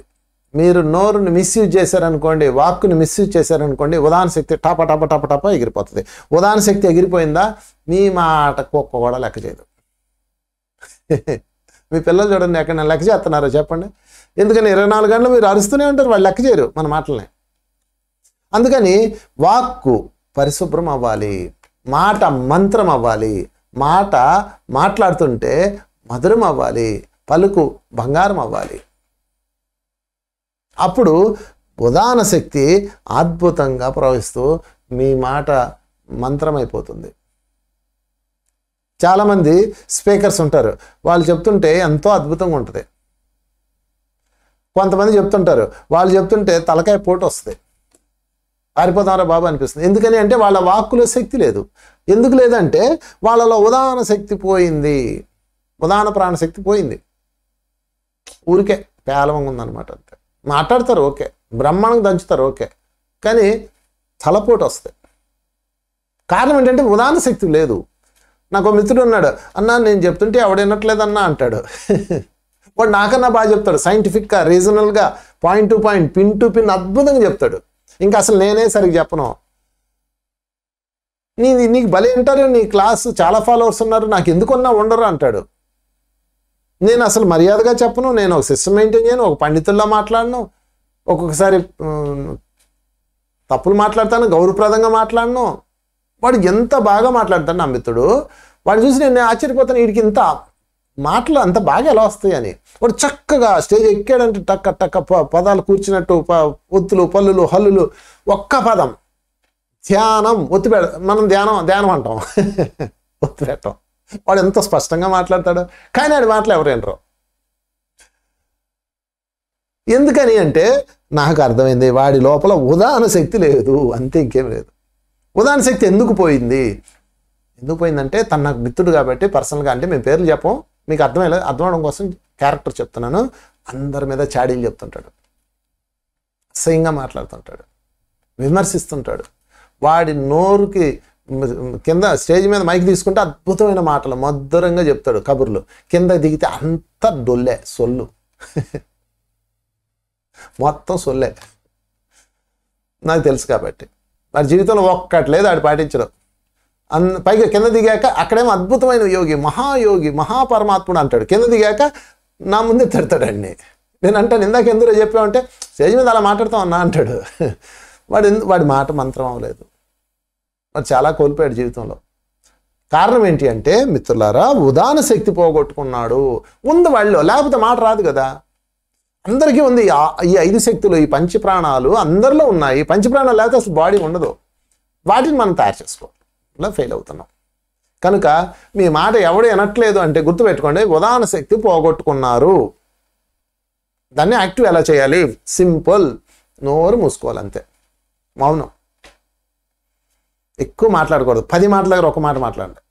మీరు నోరుని మిస్యూజ్ చేశారనుకోండి వాక్కుని మిస్యూజ్ చేశారనుకోండి ఉదాహరణ శక్తి టప టప టప టప ఎగిరిపోతుంది ఉదాహరణ శక్తి ఎగిరిపోయిందా మీ మాట కుక్క కూడా లెక్క చేయదు మీ పిల్లలు చూడండి ఎక్కడ లెక్క చేస్తున్నారో చెప్పండి ఎందుకని ఇరవై నాలుగు గంటలు మీరు అరుస్తూనే ఉంటారు వాళ్ళు లెక్క చేయరు మన మాటలని అందుకని వాక్కు పరిశుభ్రం అవ్వాలి మాట మంత్రం అవ్వాలి మాట మాట్లాడుతుంటే మధురం అవ్వాలి పలుకు బంగారం అవ్వాలి అప్పుడు ఉదాన శక్తి అద్భుతంగా ప్రవహిస్తూ మీ మాట మంత్రమైపోతుంది చాలామంది స్పీకర్స్ ఉంటారు వాళ్ళు చెప్తుంటే ఎంతో అద్భుతంగా ఉంటుంది కొంతమంది చెప్తుంటారు వాళ్ళు చెప్తుంటే తలకాయ పోటు వస్తుంది పారిపోతారా బాబు అనిపిస్తుంది ఎందుకని అంటే వాళ్ళ వాక్కులో శక్తి లేదు ఎందుకు లేదంటే వాళ్ళలో ఉదాహరణ శక్తి పోయింది ఉదాహరణ ప్రాణశక్తి పోయింది ఊరికే పేలవంగా ఉందన్నమాట మాట్లాడతారు ఓకే బ్రహ్మాండం దంచుతారు ఓకే కానీ తలపోటు వస్తాయి కారణం ఏంటంటే ఉదాహరణ శక్తి లేదు నాకు మిత్రుడు ఉన్నాడు అన్న నేను చెప్తుంటే ఎవడు వినట్లేదన్నా అంటాడు వాడు నాకన్నా బాగా చెప్తాడు సైంటిఫిక్గా రీజనల్గా point to point pin to pin అద్భుతంగా చెప్తాడు ఇంకా అసలు నేనే సరిగ్గా చెప్పను నీ నీకు భలే వింటారు నీ క్లాస్ చాలా ఫాలోవర్స్ ఉన్నారు నాకు ఎందుకున్నా ఉండరు అంటాడు నేను అసలు మర్యాదగా చెప్పను నేను ఒక సిస్టమ్ మెయింటైన్ చేయను ఒక పండితుల్లో మాట్లాడను ఒక్కొక్కసారి తప్పులు మాట్లాడతాను గౌరవప్రదంగా మాట్లాడను వాడు ఎంత బాగా మాట్లాడతాను నా మిత్రుడు వాడు చూసి నేను ఆశ్చర్యపోతాను వీడికి ఇంత మాటలు అంత బాగా ఎలా వస్తాయి అని వాడు చక్కగా స్టేజ్ ఎక్కాడంటే టక్క టక్క పదాలు కూర్చున్నట్టు ఒత్తులు పల్లులు హల్లులు ఒక్క పదం ధ్యానం ఒత్తిపెడ మనం ధ్యానం ధ్యానం అంటాం ఒత్తిపెట్టం వాడు ఎంత స్పష్టంగా మాట్లాడతాడు కానీ ఆడి మాటలు వినరు ఎందుకని అంటే నాకు అర్థమైంది వాడి లోపల ఉదాహరణ శక్తి లేదు అంతే ఇంకేం లేదు ఉదాహరణ శక్తి ఎందుకు పోయింది ఎందుకు పోయిందంటే తను నాకు మిత్రుడు కాబట్టి పర్సనల్గా అంటే మేము పేర్లు చెప్పం మీకు అర్థమయ్యే అర్థమవడం కోసం క్యారెక్టర్ చెప్తున్నాను అందరి మీద చాడీలు చెప్తుంటాడు అసహ్యంగా మాట్లాడుతుంటాడు విమర్శిస్తుంటాడు వాడి నోరుకి కింద స్టేజ్ మీద మైక్ తీసుకుంటే అద్భుతమైన మాటలు మధురంగా చెప్తాడు కబుర్లు కింద దిగితే అంత డొల్లే సొల్లు మొత్తం సొల్లే నాకు తెలుసు కాబట్టి వాడి జీవితంలో ఒక్కట్లేదు ఆడు పాటించడం అన్ పైగా కింద దిగాక అక్కడేమో అద్భుతమైన యోగి మహాయోగి మహాపరమాత్ముడు అంటాడు కింద దిగాక నా ముందే తిడతాడండి నేను అంటాను ఇందాక ఎందుకు చెప్పామంటే స్టేజ్ మీద అలా మాట్లాడుతాం అన్నా అంటాడు వాడు వాడి మాట మంత్రం అవ్వలేదు చాలా కోల్పోయాడు జీవితంలో కారణం ఏంటి అంటే మిత్రులారా ఉదాహరణ శక్తి పోగొట్టుకున్నాడు ఉంది వాళ్ళు లేకపోతే మాట రాదు కదా అందరికీ ఉంది ఈ ఐదు శక్తులు ఈ పంచప్రాణాలు అందరిలో ఉన్నాయి పంచప్రాణాలు లేకపోతే అసలు బాడీ ఉండదు వాటిని మనం తయారు చేసుకోవాలి ఫెయిల్ అవుతున్నాం కనుక మీ మాట ఎవడు వినట్లేదు అంటే గుర్తుపెట్టుకోండి ఉదాహరణ శక్తి పోగొట్టుకున్నారు దాన్ని యాక్టివ్ ఎలా చేయాలి సింపుల్ నోరు మూసుకోవాలి అంతే మౌనం ఎక్కువ మాట్లాడకూడదు పది మాటల దగ్గర ఒక మాట మాట్లాడండి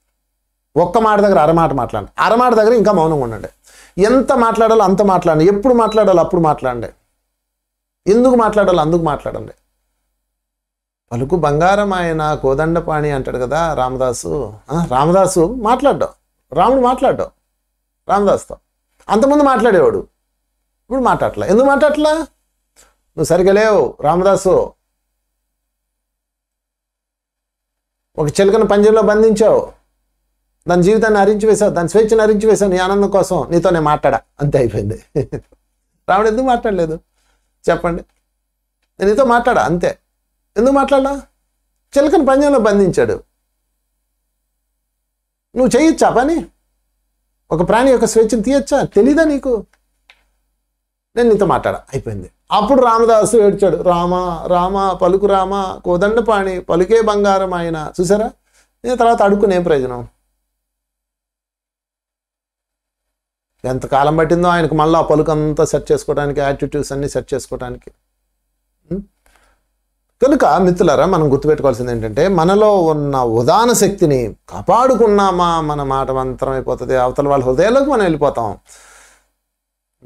ఒక్క మాట దగ్గర అరమాట మాట్లాడండి అరమాట దగ్గర ఇంకా మౌనంగా ఉండండి ఎంత మాట్లాడాలో అంత మాట్లాడండి ఎప్పుడు మాట్లాడాలో అప్పుడు మాట్లాడండి ఎందుకు మాట్లాడాలో అందుకు మాట్లాడండి పలుకు బంగారం ఆయన కోదండపాణి అంటాడు కదా రామదాసు రామదాసు మాట్లాడ్డావు రాముడు మాట్లాడ్డావు రామదాస్తో అంతకుముందు మాట్లాడేవాడు ఇప్పుడు మాట్లాడలే ఎందుకు మాట్లాడలే నువ్వు సరిగా లేవు రామదాసు ఒక చిలుకను పంజంలో బంధించావు దాని జీవితాన్ని అరించి వేశావు దాని స్వేచ్ఛను అరించి వేశావు నీ ఆనందం కోసం నీతో నేను మాట్లాడా అంతే అయిపోయింది రాముడు ఎందుకు మాట్లాడలేదు చెప్పండి నేను నీతో మాట్లాడా అంతే ఎందుకు మాట్లాడలా చిలకను పంజంలో బంధించాడు నువ్వు చేయొచ్చా పని ఒక ప్రాణి యొక్క స్వేచ్ఛను తీయొచ్చా తెలీదా నీకు నేను నీతో మాట్లాడా అయిపోయింది అప్పుడు రామదాసు ఏడ్చాడు రామ రామ పలుకు రామ కోదండపాణి పలుకే బంగారం ఆయన చూసారా నేను తర్వాత అడుక్కునే ప్రయోజనం ఎంతకాలం పట్టిందో ఆయనకు మళ్ళీ ఆ పలుకంతా సెట్ చేసుకోవడానికి యాటిట్యూడ్స్ అన్నీ సెట్ చేసుకోవడానికి కనుక మిత్రులారా మనం గుర్తుపెట్టుకోవాల్సింది ఏంటంటే మనలో ఉన్న ఉదాన శక్తిని కాపాడుకున్నామా మన మాట మంత్రం అయిపోతుంది అవతల వాళ్ళ హృదయాలకు మనం వెళ్ళిపోతాం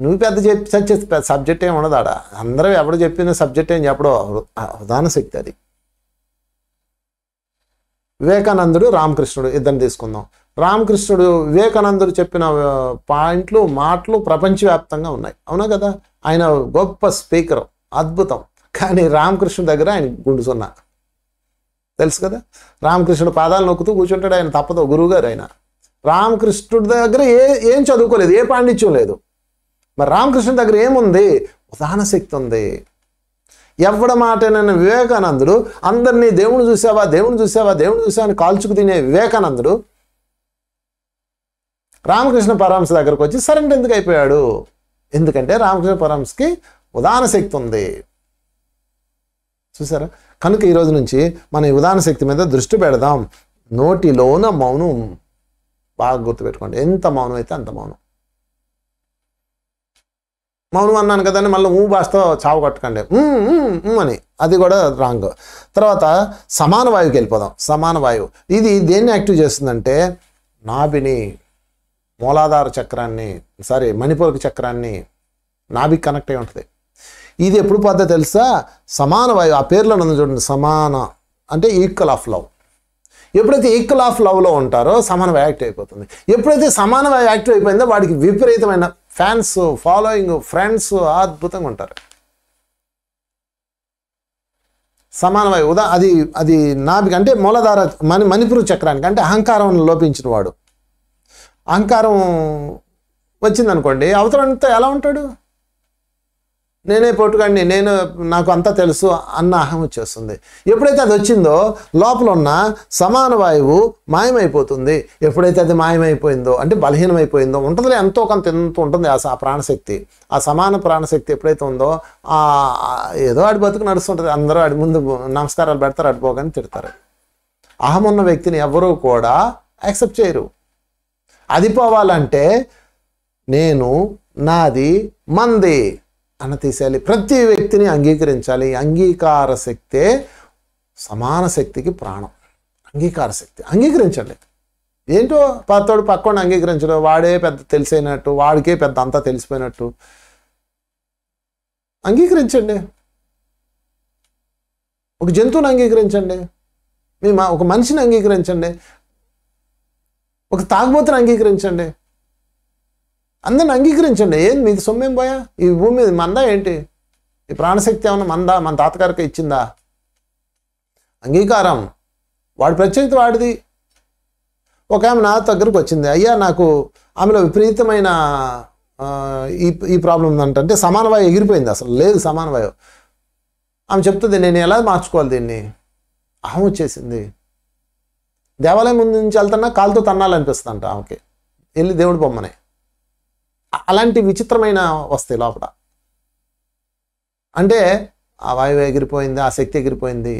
నువ్వు పెద్ద చెప్పి సచ్చే సబ్జెక్ట్ ఏమి ఉండదు ఆడ అందరూ ఎవడు చెప్పిన సబ్జెక్ట్ ఏం చెప్పడో అవధాన శక్తి అది వివేకానందుడు రామకృష్ణుడు ఇద్దరిని తీసుకుందాం రామకృష్ణుడు వివేకానందుడు చెప్పిన పాయింట్లు మాటలు ప్రపంచవ్యాప్తంగా ఉన్నాయి అవునా కదా ఆయన గొప్ప స్పీకర్ అద్భుతం కానీ రామకృష్ణుడు దగ్గర ఆయన గుండు తెలుసు కదా రామకృష్ణుడు పాదాలు నొక్కుతూ కూర్చుంటాడు ఆయన తప్పదు గురువుగారు ఆయన రామకృష్ణుడి దగ్గర ఏ ఏం చదువుకోలేదు ఏ పాండిత్యం లేదు మరి రామకృష్ణ దగ్గర ఏముంది ఉదాహరణ శక్తి ఉంది ఎవడ మాటనైనా వివేకానందుడు అందరినీ దేవుని చూసావా దేవుని చూసావా దేవుని చూసావా అని కాల్చుకు తినే వివేకానందుడు రామకృష్ణ పరమశ దగ్గరకు వచ్చి సరెండర్ ఎందుకు అయిపోయాడు ఎందుకంటే రామకృష్ణ పరమశకి ఉదాహరణ శక్తి ఉంది చూసారా కనుక ఈరోజు నుంచి మన ఉదాహరణ శక్తి మీద దృష్టి పెడదాం నోటిలోన మౌనం బాగా గుర్తుపెట్టుకోండి ఎంత మౌనం అయితే అంత మౌనం మౌనం అన్నాను కదండి మళ్ళీ ఊ భాషతో చావు కట్టుకోండి అని అది కూడా రాంగ్ తర్వాత సమాన వాయువుకి వెళ్ళిపోదాం సమాన వాయువు ఇది దేన్ని యాక్టివ్ చేస్తుందంటే నాభిని మూలాధార చక్రాన్ని సారీ మణిపూర్కి చక్రాన్ని నాభికి కనెక్ట్ అయి ఉంటుంది ఇది ఎప్పుడు పద్ధతి తెలుసా సమాన వాయువు ఆ పేర్లో ఉంది చూడండి సమాన అంటే ఈక్వల్ ఆఫ్ లవ్ ఎప్పుడైతే ఈక్వల్ ఆఫ్ లవ్లో ఉంటారో సమాన వాయు యాక్టివ్ అయిపోతుంది ఎప్పుడైతే సమాన వాయు యాక్టివ్ అయిపోయిందో వాడికి విపరీతమైన ఫ్యాన్స్ ఫాలోయింగ్ ఫ్రెండ్స్ అద్భుతంగా ఉంటారు సమానమై ఉదా అది అది నాభిక అంటే మూలధార మణి మణిపురు చక్రానికి అంటే అహంకారం లోపించిన వాడు అహంకారం వచ్చిందనుకోండి అవతలంతా ఎలా ఉంటాడు నేనే పొట్టుకండి నేను నాకు అంతా తెలుసు అన్న అహం వచ్చేస్తుంది ఎప్పుడైతే అది వచ్చిందో లోపల ఉన్న సమాన వాయువు మాయమైపోతుంది ఎప్పుడైతే అది మాయమైపోయిందో అంటే బలహీనమైపోయిందో ఉంటుందో ఎంతో కొంత ఎంత ఉంటుంది ఆ ప్రాణశక్తి ఆ సమాన ప్రాణశక్తి ఎప్పుడైతే ఉందో ఏదో అడి బతుకు నడుస్తుంటుంది అందరూ ఆడి ముందు నమస్కారాలు పెడతారు అడిపోగాని తిడతారు అహం ఉన్న వ్యక్తిని ఎవరూ కూడా యాక్సెప్ట్ చేయరు అది పోవాలంటే నేను నాది మంది అన్న తీసేయాలి ప్రతి వ్యక్తిని అంగీకరించాలి అంగీకార శక్తే సమాన శక్తికి ప్రాణం అంగీకార శక్తి అంగీకరించండి ఏంటో పాతోడు పక్కన అంగీకరించడం వాడే పెద్ద తెలిసైనట్టు వాడికే పెద్ద అంతా తెలిసిపోయినట్టు అంగీకరించండి ఒక జంతువుని అంగీకరించండి మీ ఒక మనిషిని అంగీకరించండి ఒక తాగుబోతుని అంగీకరించండి అందరిని అంగీకరించండి ఏం మీది సొమ్మేం పోయా ఈ భూమి మీద మందా ఏంటి ఈ ప్రాణశక్తి ఏమన్నా మందా మన తాతగారికి ఇచ్చిందా అంగీకారం వాడి ప్రత్యేకత వాడిది ఒక ఆమె నా దగ్గరకు వచ్చింది అయ్యా నాకు ఆమెలో విపరీతమైన ఈ ఈ ప్రాబ్లం ఉందంటే సమానవాయు ఎగిరిపోయింది అసలు లేదు సమానవాయు ఆమె చెప్తుంది నేను ఎలా మార్చుకోవాలి దీన్ని అహం వచ్చేసింది దేవాలయం ముందు నుంచి వెళ్తున్నా కాలుతో అంట ఆమెకి వెళ్ళి దేవుడు బొమ్మనే అలాంటి విచిత్రమైన వస్తాయి లోపల అంటే ఆ వాయువు ఎగిరిపోయింది ఆ శక్తి ఎగిరిపోయింది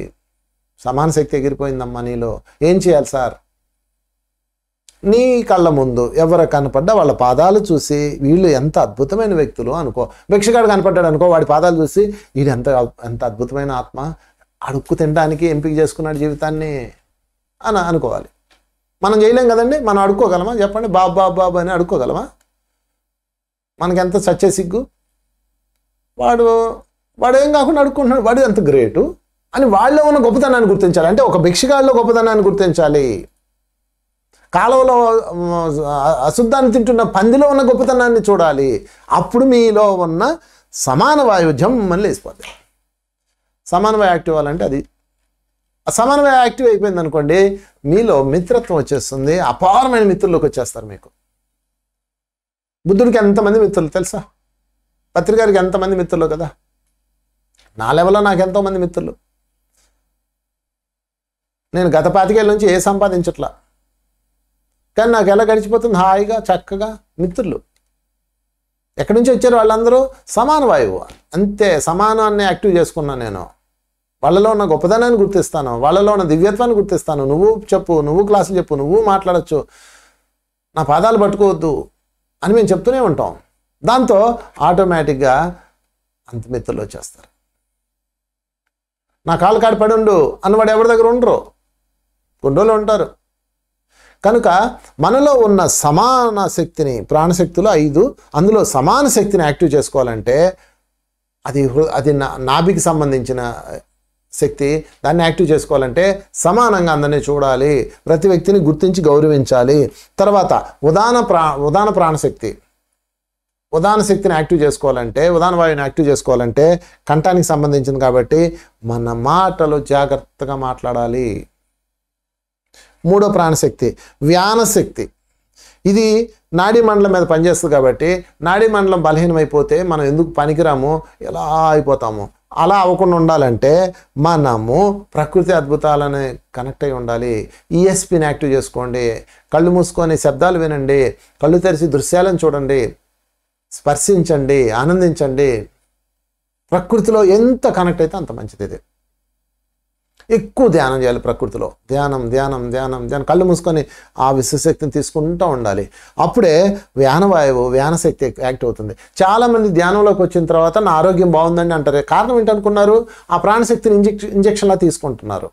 సమాన శక్తి ఎగిరిపోయిందమ్మా నీలో ఏం చేయాలి సార్ నీ కళ్ళ ముందు ఎవరు కనపడ్డా వాళ్ళ పాదాలు చూసి వీళ్ళు ఎంత అద్భుతమైన వ్యక్తులు అనుకో భిక్షగాడు కనపడ్డాడు అనుకో వాడి పాదాలు చూసి వీడు ఎంత ఎంత అద్భుతమైన ఆత్మ అడుక్కు తినడానికి ఎంపిక చేసుకున్నాడు జీవితాన్ని అని అనుకోవాలి మనం చేయలేం కదండి మనం అడుక్కోగలమా చెప్పండి బాబు బాబు బాబు అని అడుక్కోగలమా మనకెంత సచ్చే సిగ్గు వాడు వాడు ఏం కాకుండా అడుక్కుంటున్నాడు వాడు ఎంత గ్రేటు అని వాళ్ళలో ఉన్న గొప్పతనాన్ని గుర్తించాలి అంటే ఒక భిక్షగాళ్ళలో గొప్పతనాన్ని గుర్తించాలి కాలువలో అశుద్ధాన్ని తింటున్న పందిలో ఉన్న గొప్పతనాన్ని చూడాలి అప్పుడు మీలో ఉన్న సమాన వాయుధ్యం మళ్ళీ లేచిపోద్ది సమానవాయ యాక్టివ్ అవ్వాలంటే అది సమానవాయ యాక్టివ్ అయిపోయింది అనుకోండి మీలో మిత్రత్వం వచ్చేస్తుంది అపారమైన మిత్రులకు వచ్చేస్తారు మీకు బుద్ధుడికి ఎంతమంది మిత్రులు తెలుసా పత్రికారికి ఎంతమంది మిత్రులు కదా నా లెవెల్లో నాకు ఎంతోమంది మిత్రులు నేను గత పాతికేళ్ళ నుంచి ఏ సంపాదించట్లా కానీ నాకు ఎలా గడిచిపోతుంది హాయిగా చక్కగా మిత్రులు ఎక్కడి నుంచి వచ్చారు వాళ్ళందరూ సమాన వాయువు అంతే సమానాన్ని యాక్టివ్ చేసుకున్నాను నేను వాళ్ళలో ఉన్న గొప్పదనాన్ని గుర్తిస్తాను వాళ్ళలో ఉన్న దివ్యత్వాన్ని గుర్తిస్తాను నువ్వు చెప్పు నువ్వు క్లాసులు చెప్పు నువ్వు మాట్లాడచ్చు నా పాదాలు పట్టుకోవద్దు అని మేము చెప్తూనే ఉంటాం దాంతో ఆటోమేటిక్గా అంతమిత్రులు వచ్చేస్తారు నా కాలు కాడి పడి ఉండు అన్నవాడు ఎవరి దగ్గర ఉండరు గుండోలు ఉంటారు కనుక మనలో ఉన్న సమాన శక్తిని ప్రాణశక్తులు ఐదు అందులో సమాన శక్తిని యాక్టివ్ చేసుకోవాలంటే అది అది నాభికి సంబంధించిన శక్తి దాన్ని యాక్టివ్ చేసుకోవాలంటే సమానంగా అందరినీ చూడాలి ప్రతి వ్యక్తిని గుర్తించి గౌరవించాలి తర్వాత ఉదాన ప్రా ఉదాన ప్రాణశక్తి ఉదాహరణ శక్తిని యాక్టివ్ చేసుకోవాలంటే ఉదాహరణ వాయువుని యాక్టివ్ చేసుకోవాలంటే కంఠానికి సంబంధించింది కాబట్టి మన మాటలు జాగ్రత్తగా మాట్లాడాలి మూడో ప్రాణశక్తి వ్యానశక్తి ఇది నాడీ మండలం మీద పనిచేస్తుంది కాబట్టి నాడీ మండలం బలహీనమైపోతే మనం ఎందుకు పనికిరాము ఎలా అయిపోతాము అలా అవ్వకుండా ఉండాలంటే మనము ప్రకృతి అద్భుతాలని కనెక్ట్ అయి ఉండాలి ఈఎస్పీని e యాక్టివ్ చేసుకోండి కళ్ళు మూసుకొని శబ్దాలు వినండి కళ్ళు తెరిచి దృశ్యాలను చూడండి స్పర్శించండి ఆనందించండి ప్రకృతిలో ఎంత కనెక్ట్ అయితే అంత మంచిది ఇది ఎక్కువ ధ్యానం చేయాలి ప్రకృతిలో ధ్యానం ధ్యానం ధ్యానం ధ్యానం కళ్ళు మూసుకొని ఆ విశ్వశక్తిని తీసుకుంటూ ఉండాలి అప్పుడే వ్యానవాయువు వ్యానశక్తి యాక్ట్ అవుతుంది చాలామంది ధ్యానంలోకి వచ్చిన తర్వాత నా ఆరోగ్యం బాగుందండి అంటారు కారణం ఏంటనుకున్నారు ఆ ప్రాణశక్తిని ఇంజెక్ ఇంజెక్షన్లా తీసుకుంటున్నారు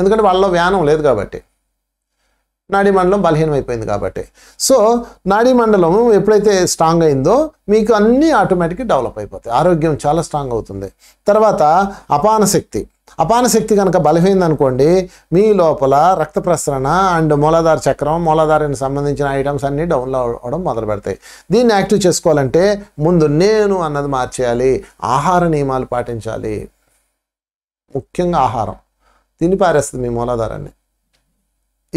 ఎందుకంటే వాళ్ళలో వ్యానం లేదు కాబట్టి నాడీ మండలం బలహీనమైపోయింది కాబట్టి సో నాడీ మండలం ఎప్పుడైతే స్ట్రాంగ్ అయిందో మీకు అన్నీ ఆటోమేటిక్గా డెవలప్ అయిపోతాయి ఆరోగ్యం చాలా స్ట్రాంగ్ అవుతుంది తర్వాత అపాన శక్తి అపాన శక్తి కనుక బలమైంది అనుకోండి మీ లోపల రక్త ప్రసరణ అండ్ మూలాధార చక్రం మూలాధారానికి సంబంధించిన ఐటమ్స్ అన్నీ డౌన్లో అవ్వడం మొదలు పెడతాయి దీన్ని యాక్టివ్ చేసుకోవాలంటే ముందు నేను అన్నది మార్చేయాలి ఆహార నియమాలు పాటించాలి ముఖ్యంగా ఆహారం తిని పారేస్తుంది మీ మూలాధారాన్ని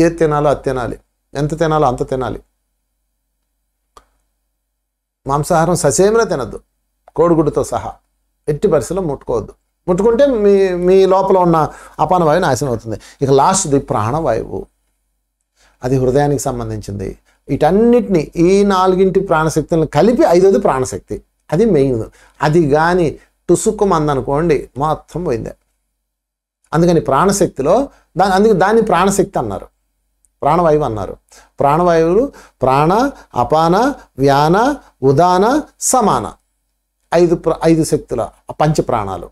ఏది తినాలో అది తినాలి ఎంత తినాలో అంత తినాలి మాంసాహారం ససేమిన తినద్దు కోడిగుడ్డుతో సహా ఎట్టి పరిస్థితుల్లో ముట్టుకోవద్దు ముట్టుకుంటే మీ మీ లోపల ఉన్న అపానవాయువు నాశనం అవుతుంది ఇక లాస్ట్ది ప్రాణవాయువు అది హృదయానికి సంబంధించింది వీటన్నిటిని ఈ నాలుగింటి ప్రాణశక్తులను కలిపి ఐదోది ప్రాణశక్తి అది మెయిన్ అది కానీ టుసుక్కుమందనుకోండి మొత్తం పోయిందే అందుకని ప్రాణశక్తిలో దాని అందుకే దాన్ని ప్రాణశక్తి అన్నారు ప్రాణవాయువు అన్నారు ప్రాణవాయువులు ప్రాణ అపాన వ్యాన ఉదాన సమాన ఐదు ఐదు శక్తుల పంచ ప్రాణాలు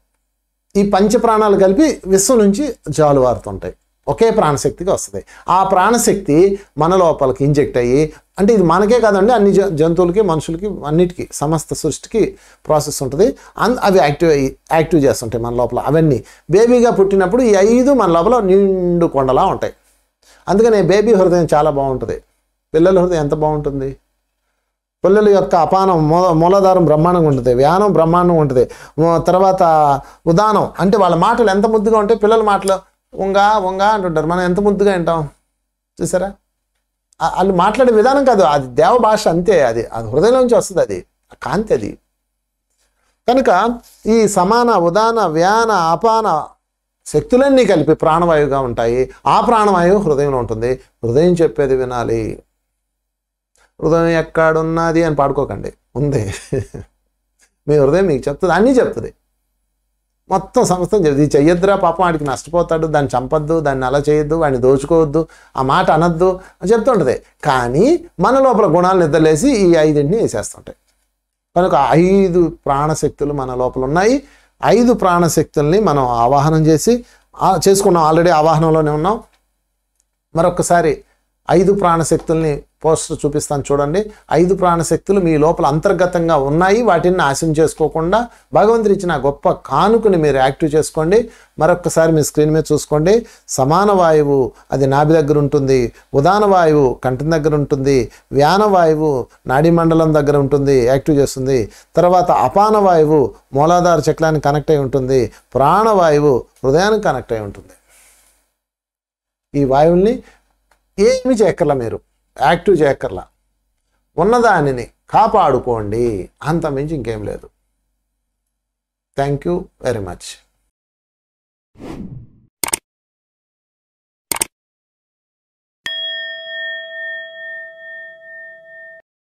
ఈ పంచప్రాణాలు కలిపి విశ్వం నుంచి జాలువారుతుంటాయి ఒకే ప్రాణశక్తికి వస్తుంది ఆ ప్రాణశక్తి మన లోపలికి ఇంజెక్ట్ అయ్యి అంటే ఇది మనకే కాదండి అన్ని జంతువులకి మనుషులకి అన్నిటికీ సమస్త సృష్టికి ప్రాసెస్ ఉంటుంది అన్ అవి యాక్టివ్ అయ్యి యాక్టివ్ చేస్తుంటాయి మన లోపల అవన్నీ బేబీగా పుట్టినప్పుడు ఈ ఐదు మన లోపల నిండు కొండలా ఉంటాయి అందుకనే బేబీ హృదయం చాలా బాగుంటుంది పిల్లల హృదయం ఎంత బాగుంటుంది పిల్లల యొక్క అపానం మూల మూలాధారం బ్రహ్మాండంగా ఉంటుంది వ్యానం బ్రహ్మాండంగా ఉంటుంది తర్వాత ఉదానం అంటే వాళ్ళ మాటలు ఎంత ముద్దుగా ఉంటే పిల్లల మాటలు ఉంగా ఉంగా అంటుంటారు మనం ఎంత ముద్దుగా వింటాం చూసారా వాళ్ళు మాట్లాడే విధానం కాదు అది దేవ భాష అంతే అది అది హృదయంలోంచి వస్తుంది అది కాంతి అది కనుక ఈ సమాన ఉదాన వ్యాన అపాన శక్తులన్నీ కలిపి ప్రాణవాయువుగా ఉంటాయి ఆ ప్రాణవాయువు హృదయంలో ఉంటుంది హృదయం చెప్పేది వినాలి హృదయం ఎక్కడున్నది అని పాడుకోకండి ఉంది మీ హృదయం మీకు చెప్తుంది అన్నీ చెప్తుంది మొత్తం సంస్థ ఇది చెయ్యొద్దురా పాపం వాడికి నష్టపోతాడు దాన్ని చంపొద్దు దాన్ని అలా చేయొద్దు వాడిని దోచుకోవద్దు ఆ మాట అనొద్దు అని చెప్తుంటుంది కానీ మన లోపల గుణాలు నిద్రలేసి ఈ ఐదింటిని వేసేస్తుంటాయి కనుక ఐదు ప్రాణశక్తులు మన లోపల ఉన్నాయి ఐదు ప్రాణశక్తుల్ని మనం ఆవాహనం చేసి చేసుకున్నాం ఆల్రెడీ ఆవాహనంలోనే ఉన్నాం మరొకసారి ఐదు ప్రాణశక్తుల్ని పోస్టర్ చూపిస్తాను చూడండి ఐదు ప్రాణశక్తులు మీ లోపల అంతర్గతంగా ఉన్నాయి వాటిని నాశనం చేసుకోకుండా భగవంతుడు ఇచ్చిన గొప్ప కానుకని మీరు యాక్టివ్ చేసుకోండి మరొకసారి మీ స్క్రీన్ మీద చూసుకోండి సమాన వాయువు అది నాభి దగ్గర ఉంటుంది ఉదాన వాయువు కంఠం దగ్గర ఉంటుంది వ్యాన వాయువు నాడీ మండలం దగ్గర ఉంటుంది యాక్టివ్ చేస్తుంది తర్వాత అపాన వాయువు మూలాధార చక్రానికి కనెక్ట్ అయి ఉంటుంది ప్రాణవాయువు హృదయానికి కనెక్ట్ అయి ఉంటుంది ఈ వాయువుల్ని ఏమి చేయక్కర్లా మీరు యాక్టివ్ చేయక్కర్లా ఉన్నదానిని కాపాడుకోండి అంత మించి ఇంకేం లేదు థ్యాంక్ యూ వెరీ మచ్